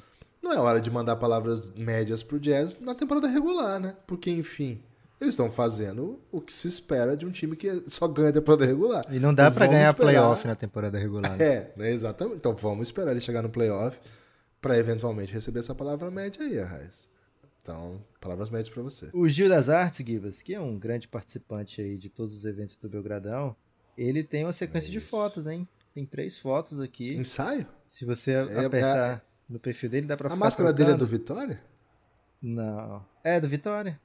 não é hora de mandar palavras médias pro Jazz na temporada regular, né? Porque, enfim, eles estão fazendo o que se espera de um time que só ganha a temporada regular. E não dá para ganhar esperar... playoff na temporada regular. É, né? É, exatamente. Então vamos esperar ele chegar no playoff para eventualmente receber essa palavra média aí, Arraes. Então, palavras médias para você. O Gil das Artes, Gibas, que é um grande participante aí de todos os eventos do Belgradão, ele tem uma sequência de fotos, hein? Tem três fotos aqui. Ensaio? Se você é, é apertar no perfil dele, dá pra A máscara dele é do Vitória? Não. É, do Vitória.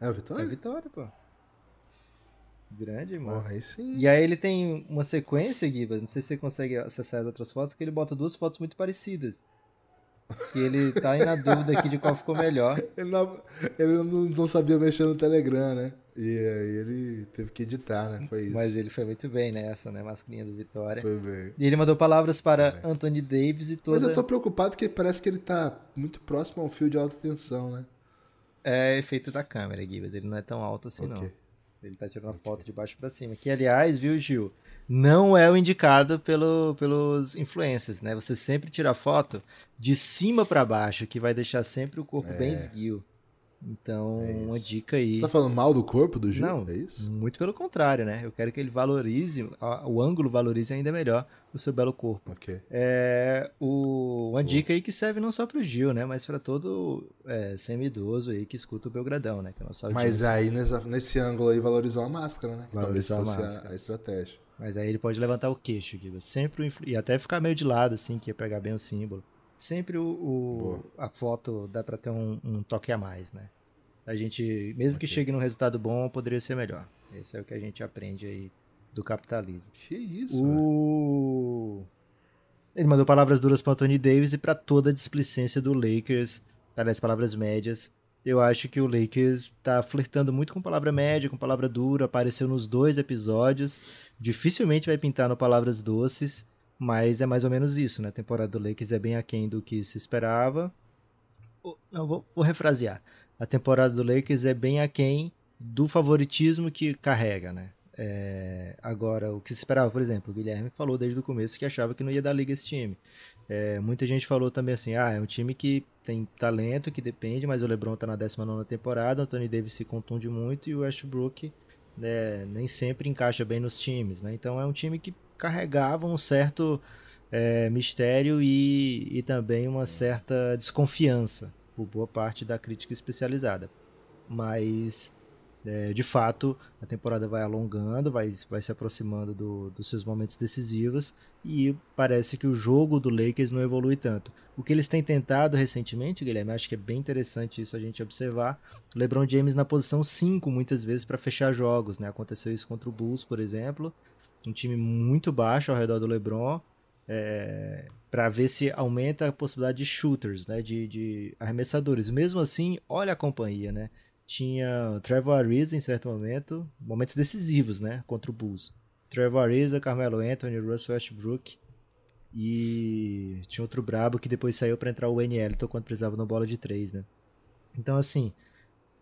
É o Vitória? É o Vitória, pô. Grande, mano. Porra, aí sim. E aí ele tem uma sequência, mas não sei se você consegue acessar as outras fotos, que ele bota duas fotos muito parecidas. Que ele tá aí na dúvida aqui de qual ficou melhor. <laughs> Ele, não, ele não, não, sabia mexer no Telegram, né? E aí ele teve que editar, né? Foi isso. Mas ele foi muito bem nessa, né? Masculinha do Vitória. Foi bem. E ele mandou palavras para é. Anthony Davis e toda... Mas eu tô preocupado porque parece que ele tá muito próximo a um fio de alta tensão, né? É efeito da câmera, Gibbs ele não é tão alto assim, okay. não. Ele tá tirando a okay. foto de baixo para cima. Que, aliás, viu, Gil? Não é o indicado pelo, pelos influencers, né? Você sempre tira a foto de cima para baixo, que vai deixar sempre o corpo é. bem esguio. Então, é uma dica aí. Você tá falando mal do corpo do Gil? Não, é isso? Muito pelo contrário, né? Eu quero que ele valorize, o ângulo valorize ainda melhor o seu belo corpo. Ok. É, o, uma Boa. dica aí que serve não só pro Gil, né? Mas para todo é, semi-idoso aí que escuta o Belgradão, né? Que é nossa Mas aí, nessa, nesse ângulo aí, valorizou a máscara, né? valorizou talvez fosse a, máscara. a, a estratégia. Mas aí ele pode levantar o queixo, Guiba. Sempre e até ficar meio de lado, assim, que ia pegar bem o símbolo sempre o, o a foto dá para ter um, um, toque a mais, né? A gente, mesmo okay. que chegue num resultado bom, poderia ser melhor. Esse é o que a gente aprende aí do capitalismo. Que isso? O... Né? Ele mandou palavras duras para Anthony Davis e para toda a displicência do Lakers, aliás, palavras médias. Eu acho que o Lakers tá flertando muito com palavra média, com palavra dura, apareceu nos dois episódios. Dificilmente vai pintar no palavras doces. Mas é mais ou menos isso, né? A temporada do Lakers é bem aquém do que se esperava. Não, vou, vou refrasear. A temporada do Lakers é bem aquém do favoritismo que carrega, né? É, agora, o que se esperava, por exemplo, o Guilherme falou desde o começo que achava que não ia dar liga esse time. É, muita gente falou também assim: ah, é um time que tem talento, que depende, mas o LeBron tá na 19 temporada, o Anthony Davis se contunde muito e o Westbrook né, nem sempre encaixa bem nos times. Né? Então é um time que carregavam um certo é, mistério e, e também uma certa desconfiança por boa parte da crítica especializada. Mas é, de fato, a temporada vai alongando, vai, vai se aproximando do, dos seus momentos decisivos e parece que o jogo do Lakers não evolui tanto. O que eles têm tentado recentemente, Guilherme, acho que é bem interessante isso a gente observar. LeBron James na posição 5 muitas vezes para fechar jogos, né? Aconteceu isso contra o Bulls, por exemplo, um time muito baixo ao redor do LeBron, é, para ver se aumenta a possibilidade de shooters, né, de, de, arremessadores. Mesmo assim, olha a companhia, né? Tinha Trevor Ariza em certo momento, momentos decisivos, né, contra o Bulls. Trevor Ariza, Carmelo Anthony, Russell Westbrook e tinha outro brabo que depois saiu para entrar o NL, então quando precisava na bola de três, né? Então assim,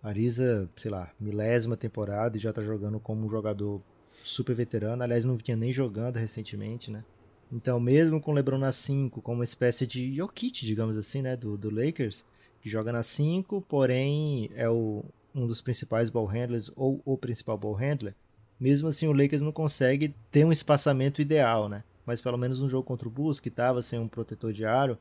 Ariza, sei lá, milésima temporada e já tá jogando como um jogador super veterano, aliás, não vinha nem jogando recentemente, né? Então, mesmo com o LeBron na 5, como uma espécie de Jokic, digamos assim, né, do, do Lakers, que joga na 5, porém é o, um dos principais ball handlers ou o principal ball handler, mesmo assim o Lakers não consegue ter um espaçamento ideal, né? Mas pelo menos no jogo contra o Bulls, que estava sem um protetor de aro,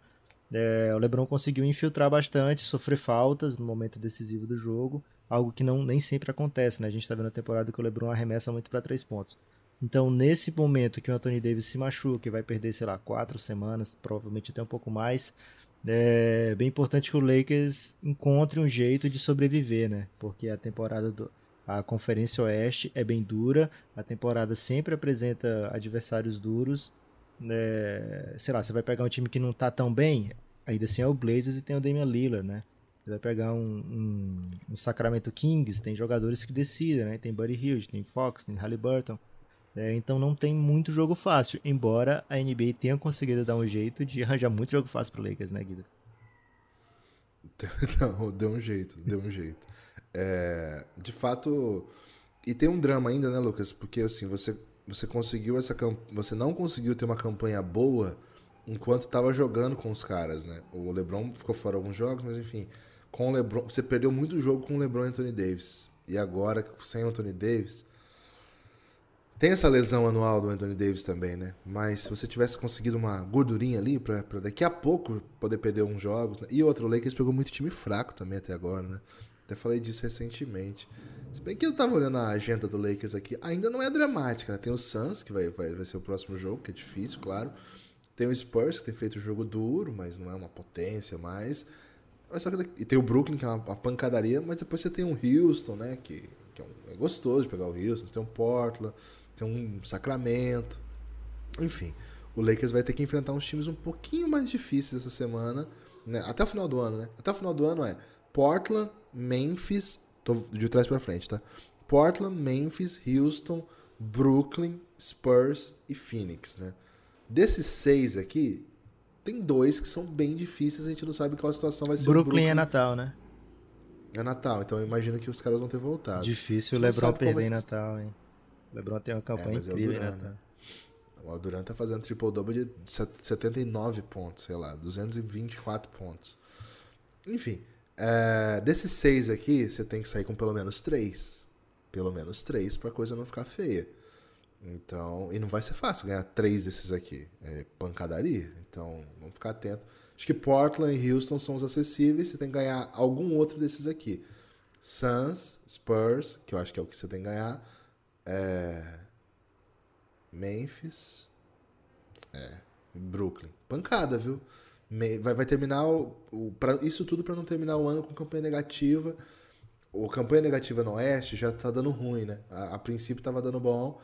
é, o LeBron conseguiu infiltrar bastante, sofrer faltas no momento decisivo do jogo algo que não nem sempre acontece, né? A gente está vendo a temporada que o LeBron arremessa muito para três pontos. Então, nesse momento que o Anthony Davis se machuca e vai perder, sei lá, quatro semanas, provavelmente até um pouco mais, é bem importante que o Lakers encontre um jeito de sobreviver, né? Porque a temporada do a Conferência Oeste é bem dura, a temporada sempre apresenta adversários duros. É, sei lá, você vai pegar um time que não tá tão bem, ainda assim é o Blazers e tem o Damian Lillard, né? Você vai pegar um, um, um, Sacramento Kings, tem jogadores que decidem, né? Tem Buddy Hilde, tem Fox, tem Halliburton. É, então não tem muito jogo fácil, embora a NBA tenha conseguido dar um jeito de arranjar muito jogo fácil pro Lakers, né, Guida? Não, <laughs> deu um jeito, deu um jeito. É, de fato, e tem um drama ainda, né, Lucas? Porque assim, você, você conseguiu essa você não conseguiu ter uma campanha boa enquanto estava jogando com os caras, né? O LeBron ficou fora alguns jogos, mas enfim, com LeBron, você perdeu muito jogo com o LeBron e Anthony Davis. E agora sem o Anthony Davis, tem essa lesão anual do Anthony Davis também, né? Mas se você tivesse conseguido uma gordurinha ali para daqui a pouco poder perder uns jogos. Né? E outro, o Lakers pegou muito time fraco também até agora, né? Até falei disso recentemente. Se bem que eu tava olhando a agenda do Lakers aqui, ainda não é dramática, né? Tem o Suns, que vai, vai, vai ser o próximo jogo, que é difícil, claro. Tem o Spurs, que tem feito o jogo duro, mas não é uma potência mais. E tem o Brooklyn, que é uma, pancadaria, mas depois você tem um Houston, né? Que, que é, um, é gostoso de pegar o Houston. Você tem um Portland, tem um Sacramento. Enfim, o Lakers vai ter que enfrentar uns times um pouquinho mais difíceis essa semana. Né? Até o final do ano, né? Até o final do ano é Portland, Memphis. Tô de trás pra frente, tá? Portland, Memphis, Houston, Brooklyn, Spurs e Phoenix, né? Desses seis aqui, tem dois que são bem difíceis, a gente não sabe qual a situação vai ser. Brooklyn, Brooklyn. é Natal, né? É Natal, então eu imagino que os caras vão ter voltado. Difícil o LeBron perder em Natal, hein? O LeBron tem uma é, campanha é, incrível é o Durant, Né? O Duran tá fazendo triple-double de 79 pontos, sei lá, 224 pontos. Enfim, é, desses seis aqui, você tem que sair com pelo menos três. Pelo menos três pra coisa não ficar feia. Então, e não vai ser fácil ganhar três desses aqui. É pancadaria. Então, vamos ficar atento. Acho que Portland e Houston são os acessíveis. Você tem que ganhar algum outro desses aqui. Suns, Spurs, que eu acho que é o que você tem que ganhar. É... Memphis. É. Brooklyn. Pancada, viu? Vai, vai terminar o, o pra, isso tudo para não terminar o ano com campanha negativa. O campanha negativa no Oeste já tá dando ruim, né? A, a princípio tava dando bom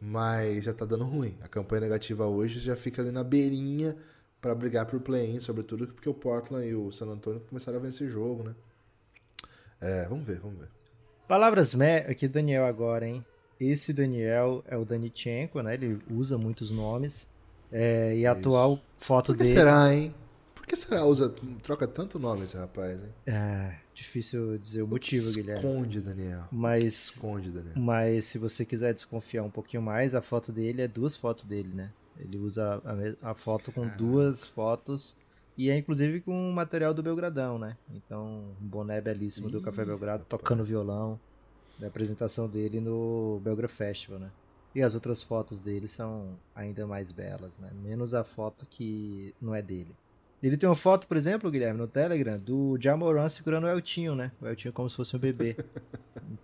mas já tá dando ruim. A campanha negativa hoje já fica ali na beirinha para brigar por play-in, sobretudo porque o Portland e o San Antonio começaram a vencer jogo, né? É, vamos ver, vamos ver. Palavras me... aqui Daniel agora, hein? Esse Daniel é o Danichenko, né? Ele usa muitos nomes. É, e a Isso. atual foto Por que dele. será, hein? Por que será usa troca tanto nome esse rapaz, hein? É difícil dizer o motivo, esconde, Guilherme. Esconde, Daniel. Mas esconde, Daniel. Mas se você quiser desconfiar um pouquinho mais, a foto dele é duas fotos dele, né? Ele usa a, a foto com Caraca. É. duas fotos e é inclusive com o material do Belgradão, né? Então, um boné belíssimo Ih, do Café Belgrado rapaz. tocando violão da apresentação dele no Belgra Festival, né? E as outras fotos dele são ainda mais belas, né? Menos a foto que não é dele. Ele tem uma foto, por exemplo, Guilherme, no Telegram, do Jamoran segurando o Eltinho, né? O Eltinho é como se fosse um bebê. <laughs>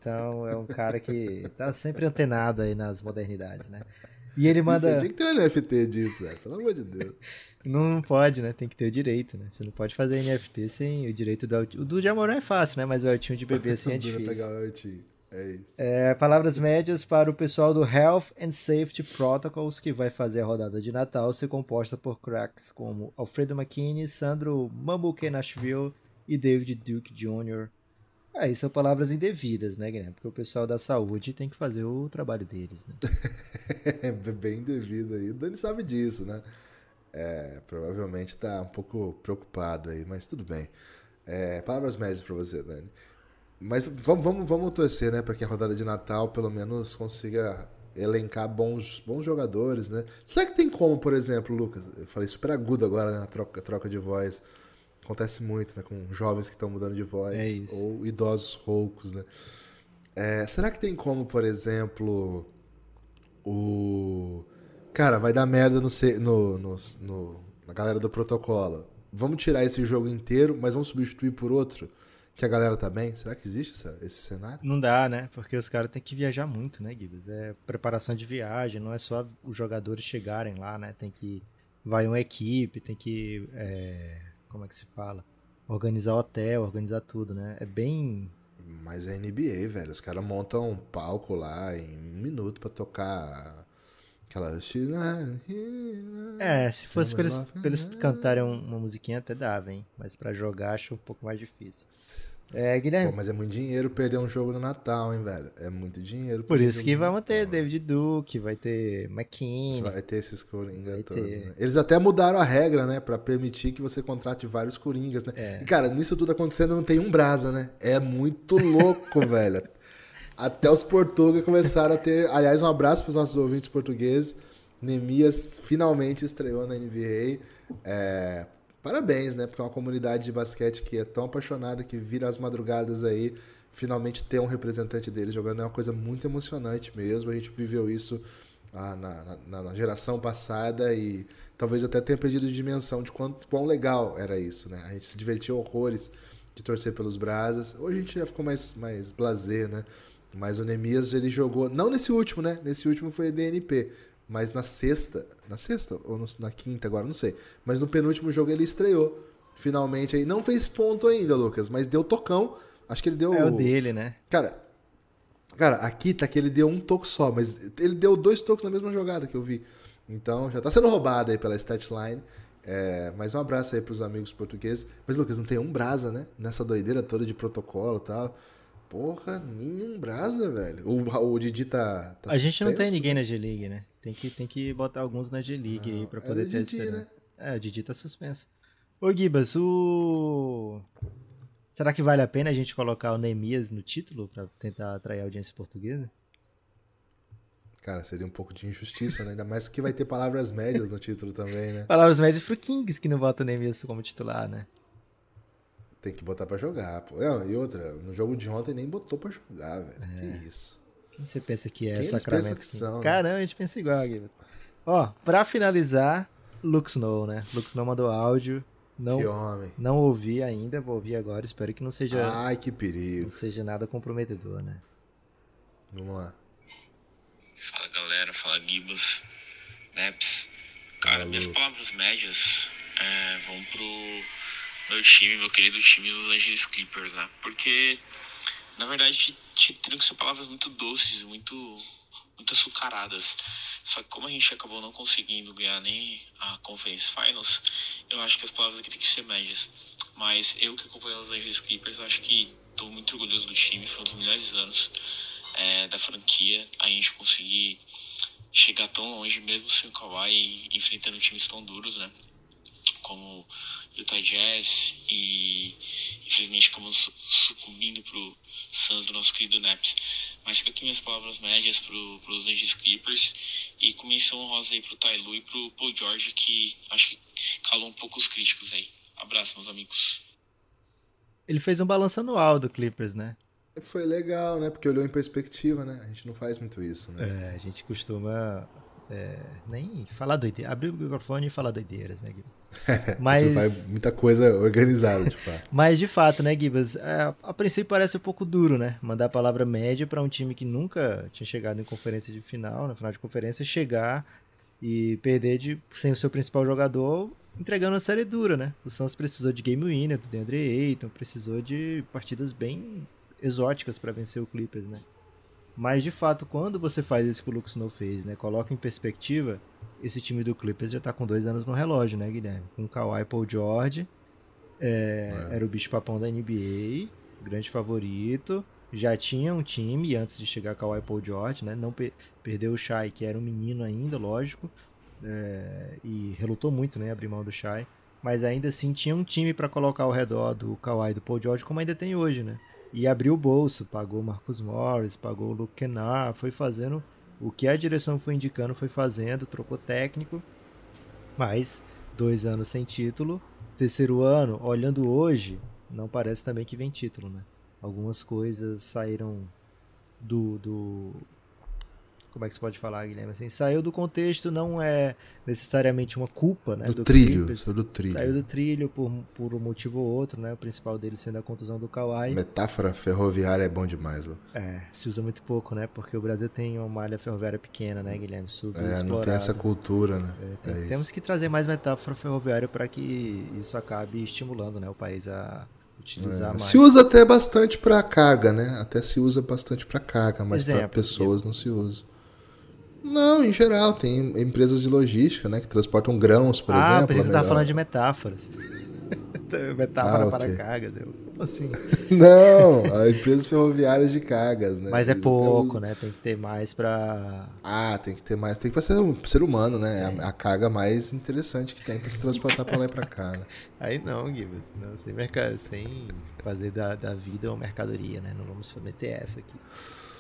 Então é um cara que tá sempre antenado aí nas modernidades, né? E ele manda. Você tem que ter um NFT disso, velho. Pelo amor de Deus. não pode, né? Tem que ter o direito, né? Você não pode fazer NFT sem o direito do Eltinho. O do Jamoran é fácil, né? Mas o Eltinho de bebê assim é difícil. <laughs> É pegar o Eltinho. É isso. É, palavras médias para o pessoal do Health and Safety Protocols, que vai fazer a rodada de Natal, ser composta por cracks como Alfredo McKinney, Sandro Mambuque Nashville e David Duke Jr. Aí são palavras indevidas, né, Guilherme? Porque o pessoal da saúde tem que fazer o trabalho deles, né? <laughs> É bem indevido aí. O Dani sabe disso, né? É, provavelmente tá um pouco preocupado aí, mas tudo bem. É, palavras médias para você, Dani. Mas vamos, vamos, vamos torcer, né, para que a rodada de Natal pelo menos consiga elencar bons, bons jogadores, né? Será que tem como, por exemplo, Lucas? Eu falei super agudo agora né, na troca, troca de voz. Acontece muito, né, com jovens que estão mudando de voz é ou idosos roucos, né? É, será que tem como, por exemplo, o cara vai dar merda no, no, no, no na galera do protocolo? Vamos tirar esse jogo inteiro, mas vamos substituir por outro? que a galera tá bem? Será que existe essa, esse cenário? Não dá, né? Porque os caras têm que viajar muito, né, Guilherme? É preparação de viagem, não é só os jogadores chegarem lá, né? Tem que. Vai uma equipe, tem que. É... Como é que se fala? Organizar hotel, organizar tudo, né? É bem. Mas é NBA, velho. Os caras montam um palco lá em um minuto para tocar Aquela. É, se fosse pra eles, pra eles cantarem uma musiquinha até dava, hein? Mas pra jogar acho um pouco mais difícil. É, Guilherme. Pô, mas é muito dinheiro perder um jogo no Natal, hein, velho? É muito dinheiro. Por isso que vamos ter David Duke, vai ter McKinney. Vai ter esses coringas todos, ter... né? Eles até mudaram a regra, né? Pra permitir que você contrate vários coringas, né? É. E, cara, nisso tudo acontecendo não tem um brasa, né? É muito louco, <laughs> velho. Até os portugueses começaram a ter. Aliás, um abraço para os nossos ouvintes portugueses. Nemias finalmente estreou na NBA. É, parabéns, né? Porque é uma comunidade de basquete que é tão apaixonada que vira as madrugadas aí. Finalmente ter um representante deles jogando é uma coisa muito emocionante mesmo. A gente viveu isso ah, na, na, na, geração passada e talvez até tenha perdido de dimensão de quanto, quão legal era isso, né? A gente se divertia horrores de torcer pelos brasas. Hoje a gente já ficou mais, mais blazer, né? Mas o Nemias, ele jogou. Não nesse último, né? Nesse último foi DNP. Mas na sexta. Na sexta? Ou no, na quinta agora, não sei. Mas no penúltimo jogo ele estreou. Finalmente aí. Não fez ponto ainda, Lucas, mas deu tocão. Acho que ele deu. É o dele, né? Cara. Cara, aqui tá que ele deu um toque só, mas ele deu dois toques na mesma jogada que eu vi. Então já tá sendo roubado aí pela statline. É, mas um abraço aí pros amigos portugueses. Mas, Lucas, não tem um brasa, né? Nessa doideira toda de protocolo e tal. Porra, nenhum brasa, velho. O, o Didi tá, tá A suspenso, gente não tem ninguém né? na G-League, né? Tem que, tem que botar alguns na G-League aí pra é poder ter Didi, Né? É, o Didi tá suspenso. Ô, Gibas, o... Será que vale a pena a gente colocar o Neemias no título para tentar atrair a audiência portuguesa? Cara, seria um pouco de injustiça, né? Ainda mais que vai ter palavras médias no título também, né? Palavras médias pro Kings, que não bota o Neemias como titular, né? Tem que botar pra jogar, pô. Não, e outra, no jogo de ontem nem botou pra jogar, velho. É. Que isso. Quem você pensa que é Quem Sacramento? Que são, Caramba, a gente pensa igual, Guilherme. Ó, pra finalizar, Lux Snow, né? Lux Snow mandou áudio. Não, que homem. Não ouvi ainda, vou ouvir agora. Espero que não seja. Ai, que perigo. Não seja nada comprometedor, né? Vamos lá. Fala galera, fala Gibas, Neps. Cara, minhas palavras médias é, vão pro meu time, meu querido time Los Angeles Clippers, né? Porque, na verdade, teriam que ser palavras muito doces, muito, muito açucaradas. Só que como a gente acabou não conseguindo ganhar nem a Conference Finals, eu acho que as palavras aqui têm que ser médias. Mas eu que acompanho os Los Angeles Clippers, acho que estou muito orgulhoso do time, foi um dos melhores anos é, da franquia. A gente conseguir chegar tão longe, mesmo sem o Kawhi, enfrentando times tão duros, né? como Utah Jazz e infelizmente acabamos sucumbindo para o Suns do nosso querido Naps. Mas fica aqui minhas palavras médias para os Angeles Clippers e com menção rosa aí pro Tailu e o Paul George que acho que calou um pouco os críticos aí. Abraço, meus amigos. Ele fez um balanço anual do Clippers, né? Foi legal, né? Porque olhou em perspectiva, né? A gente não faz muito isso, né? É, a gente costuma é, nem falar doideiras. Abrir o microfone e falar doideiras, né, Gibas? <laughs> Mas. vai muita coisa organizada, de Mas, de fato, né, Gibas? A, é, a, princípio parece um pouco duro, né? Mandar a palavra média para um time que nunca tinha chegado em conferência de final, na final de conferência, chegar e perder de, sem o seu principal jogador, entregando a série dura, né? O Santos precisou de game winner do Deandre Ayton, precisou de partidas bem exóticas para vencer o Clippers, né? Mas de fato, quando você faz isso que o Luke Snow fez, né? Coloca em perspectiva, esse time do Clippers já tá com dois anos no relógio, né, Guilherme? Com Kawhi Paul George, é, é. era o bicho papão da NBA, grande favorito. Já tinha um time antes de chegar Kawhi Paul George, né? Não perdeu o Shai, que era um menino ainda, lógico. É, e relutou muito, né, abrir mão do Shai. Mas ainda assim tinha um time para colocar ao redor do Kawhi e do Paul George, como ainda tem hoje, né? e abriu o bolso, pagou o Marcus Morris, pagou o Luke Kennard, foi fazendo o que a direção foi indicando, foi fazendo, trocou técnico, mas dois anos sem título, terceiro ano, olhando hoje, não parece também que vem título, né? Algumas coisas saíram do, do como é que se pode falar, Guilherme? Assim, saiu do contexto, não é necessariamente uma culpa, né? Do, do trilho, do trilho. Saiu do trilho por, por um motivo ou outro, né? O principal dele sendo a contusão do Kawhi. Metáfora ferroviária é bom demais, Lucas. É, se usa muito pouco, né? Porque o Brasil tem uma malha ferroviária pequena, né, Guilherme? Super é, não tem essa cultura, né? É, é tem, é temos que trazer mais metáfora ferroviária para que isso acabe estimulando, né, o país a utilizar é. Se usa até bastante para carga, né? Até se usa bastante para carga, mas para pessoas não se usa. Não, em geral, tem empresas de logística, né? Que transportam grãos, por ah, exemplo. Ah, você tá estava falando de metáforas. <laughs> Metáfora ah, para carga, cargas. assim. <laughs> Não, empresas ferroviárias de cargas, né? Mas é pouco, né? Tem que ter mais para. Ah, tem que ter mais. Tem que ser um ser humano, né? É. A, a, carga mais interessante que tem para se transportar para lá e para cá. Né? <laughs> Aí não, Gibbs. Não, sem, mercado, sem fazer da, da vida uma mercadoria, né? Não vamos meter essa aqui.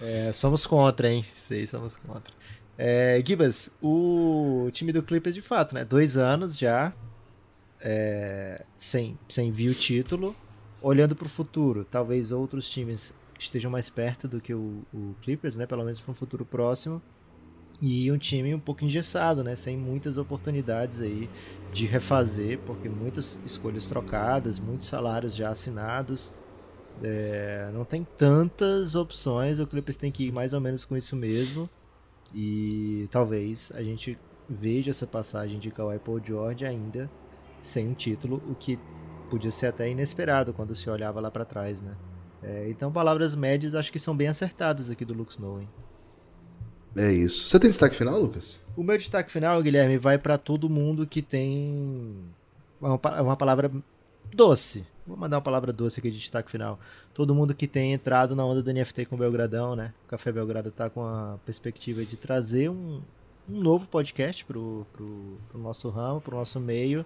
É, somos contra, hein? Sei, somos contra. É, Gibas, o time do Clippers de fato, né? Dois anos já é, sem, sem vir o título. Olhando para o futuro, talvez outros times estejam mais perto do que o, o Clippers, né? Pelo menos para um futuro próximo. E um time um pouco engessado, né? Sem muitas oportunidades aí de refazer, porque muitas escolhas trocadas, muitos salários já assinados. É, não tem tantas opções, o Clippers tem que ir mais ou menos com isso mesmo. E talvez a gente veja essa passagem de Kawhi Paul George ainda sem um título, o que podia ser até inesperado quando se olhava lá para trás, né? É, então palavras médias acho que são bem acertadas aqui do Lux Snow, É isso. Você tem destaque final, Lucas? O meu destaque final, Guilherme, vai para todo mundo que tem uma, uma palavra doce Vou mandar uma palavra doce aqui de destaque final. Todo mundo que tem entrado na onda do NFT com o Belgradão, né? O Café Belgrado está com a perspectiva de trazer um, um novo podcast pro, pro, pro nosso ramo, pro nosso meio,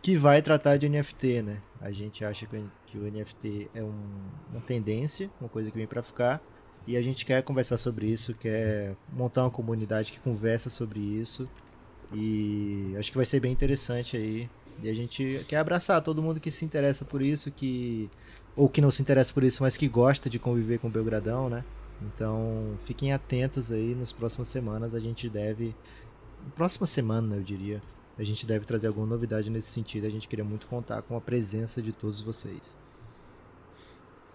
que vai tratar de NFT, né? A gente acha que, que o NFT é um, uma tendência, uma coisa que vem para ficar. E a gente quer conversar sobre isso, quer montar uma comunidade que conversa sobre isso. E acho que vai ser bem interessante aí e a gente quer abraçar todo mundo que se interessa por isso, que ou que não se interessa por isso, mas que gosta de conviver com o Belgradão, né? Então, fiquem atentos aí nas próximas semanas, a gente deve próxima semana, eu diria, a gente deve trazer alguma novidade nesse sentido. A gente queria muito contar com a presença de todos vocês.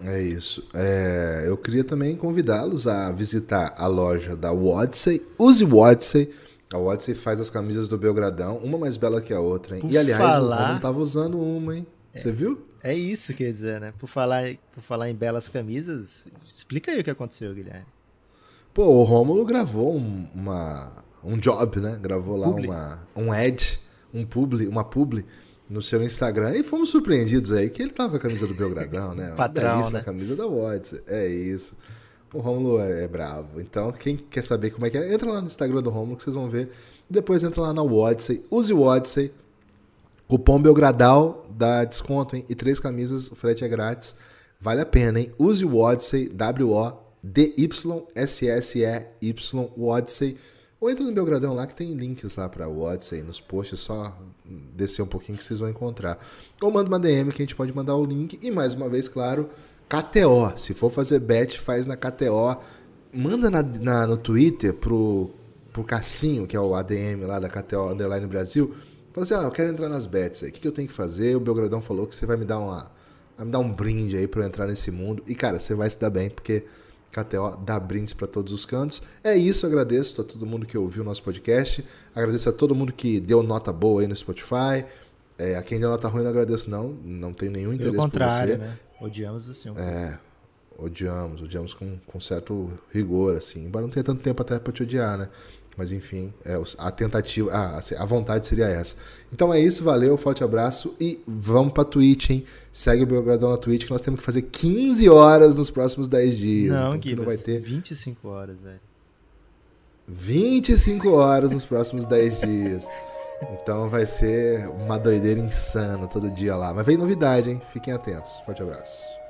É isso. É, eu queria também convidá-los a visitar a loja da Odyssey. Use Watson a Odyssey faz as camisas do Belgradão, uma mais bela que a outra, hein? Por e aliás, falar... eu não tava usando uma, hein? É. Você viu? É isso, quer dizer, né? Por falar, por falar em belas camisas, explica aí o que aconteceu, Guilherme. Pô, o Rômulo gravou um, uma, um job, né? Gravou lá uma, um ad, um publi, uma publi no seu Instagram e fomos surpreendidos aí que ele tava com a camisa do Belgradão, né? <laughs> Patrão, Belíssima né? camisa da Watts. É isso. O Romulo é, é bravo. Então, quem quer saber como é que é, entra lá no Instagram do Romulo que vocês vão ver. Depois entra lá na Odyssey. Use o Odyssey. Cupom Belgradal dá desconto, hein? E três camisas, o frete é grátis. Vale a pena, hein? Use o Odyssey, W-O-D-Y-S-S-E-Y, o Odyssey. Ou entra no Belgradão lá que tem links lá para o Odyssey, nos posts, é só descer um pouquinho que vocês vão encontrar. Ou manda uma DM que a gente pode mandar o link. E mais uma vez, claro, KTO. Se for fazer bet, faz na KTO. Manda na, na, no Twitter pro, pro Cassinho, que é o ADM lá da KTO Underline Brasil. Fala assim, ah, eu quero entrar nas bets aí. O que, que eu tenho que fazer? O Belgradão falou que você vai me dar uma. Vai me dar um brinde aí pra eu entrar nesse mundo. E, cara, você vai se dar bem, porque KTO dá brindes para todos os cantos. É isso, agradeço a todo mundo que ouviu o nosso podcast. Agradeço a todo mundo que deu nota boa aí no Spotify. É, a quem deu nota ruim não agradeço, não. Não tenho nenhum interesse por você. Né? Odiamos o assim, É, odiamos, odiamos com, com certo rigor, assim. Embora não tenha tanto tempo até pra te odiar, né? Mas enfim, é, a tentativa, ah, a a vontade seria essa. Então é isso, valeu, forte abraço e vamos pra Twitch, hein? Segue o Belgradão na Twitch que nós temos que fazer 15 horas nos próximos 10 dias. Não, então, Guilherme, não vai ter 25 horas, velho. 25 horas nos próximos 10 dias. Então vai ser uma doideira insana todo dia lá. Mas vem novidade, hein? Fiquem atentos. Forte abraço.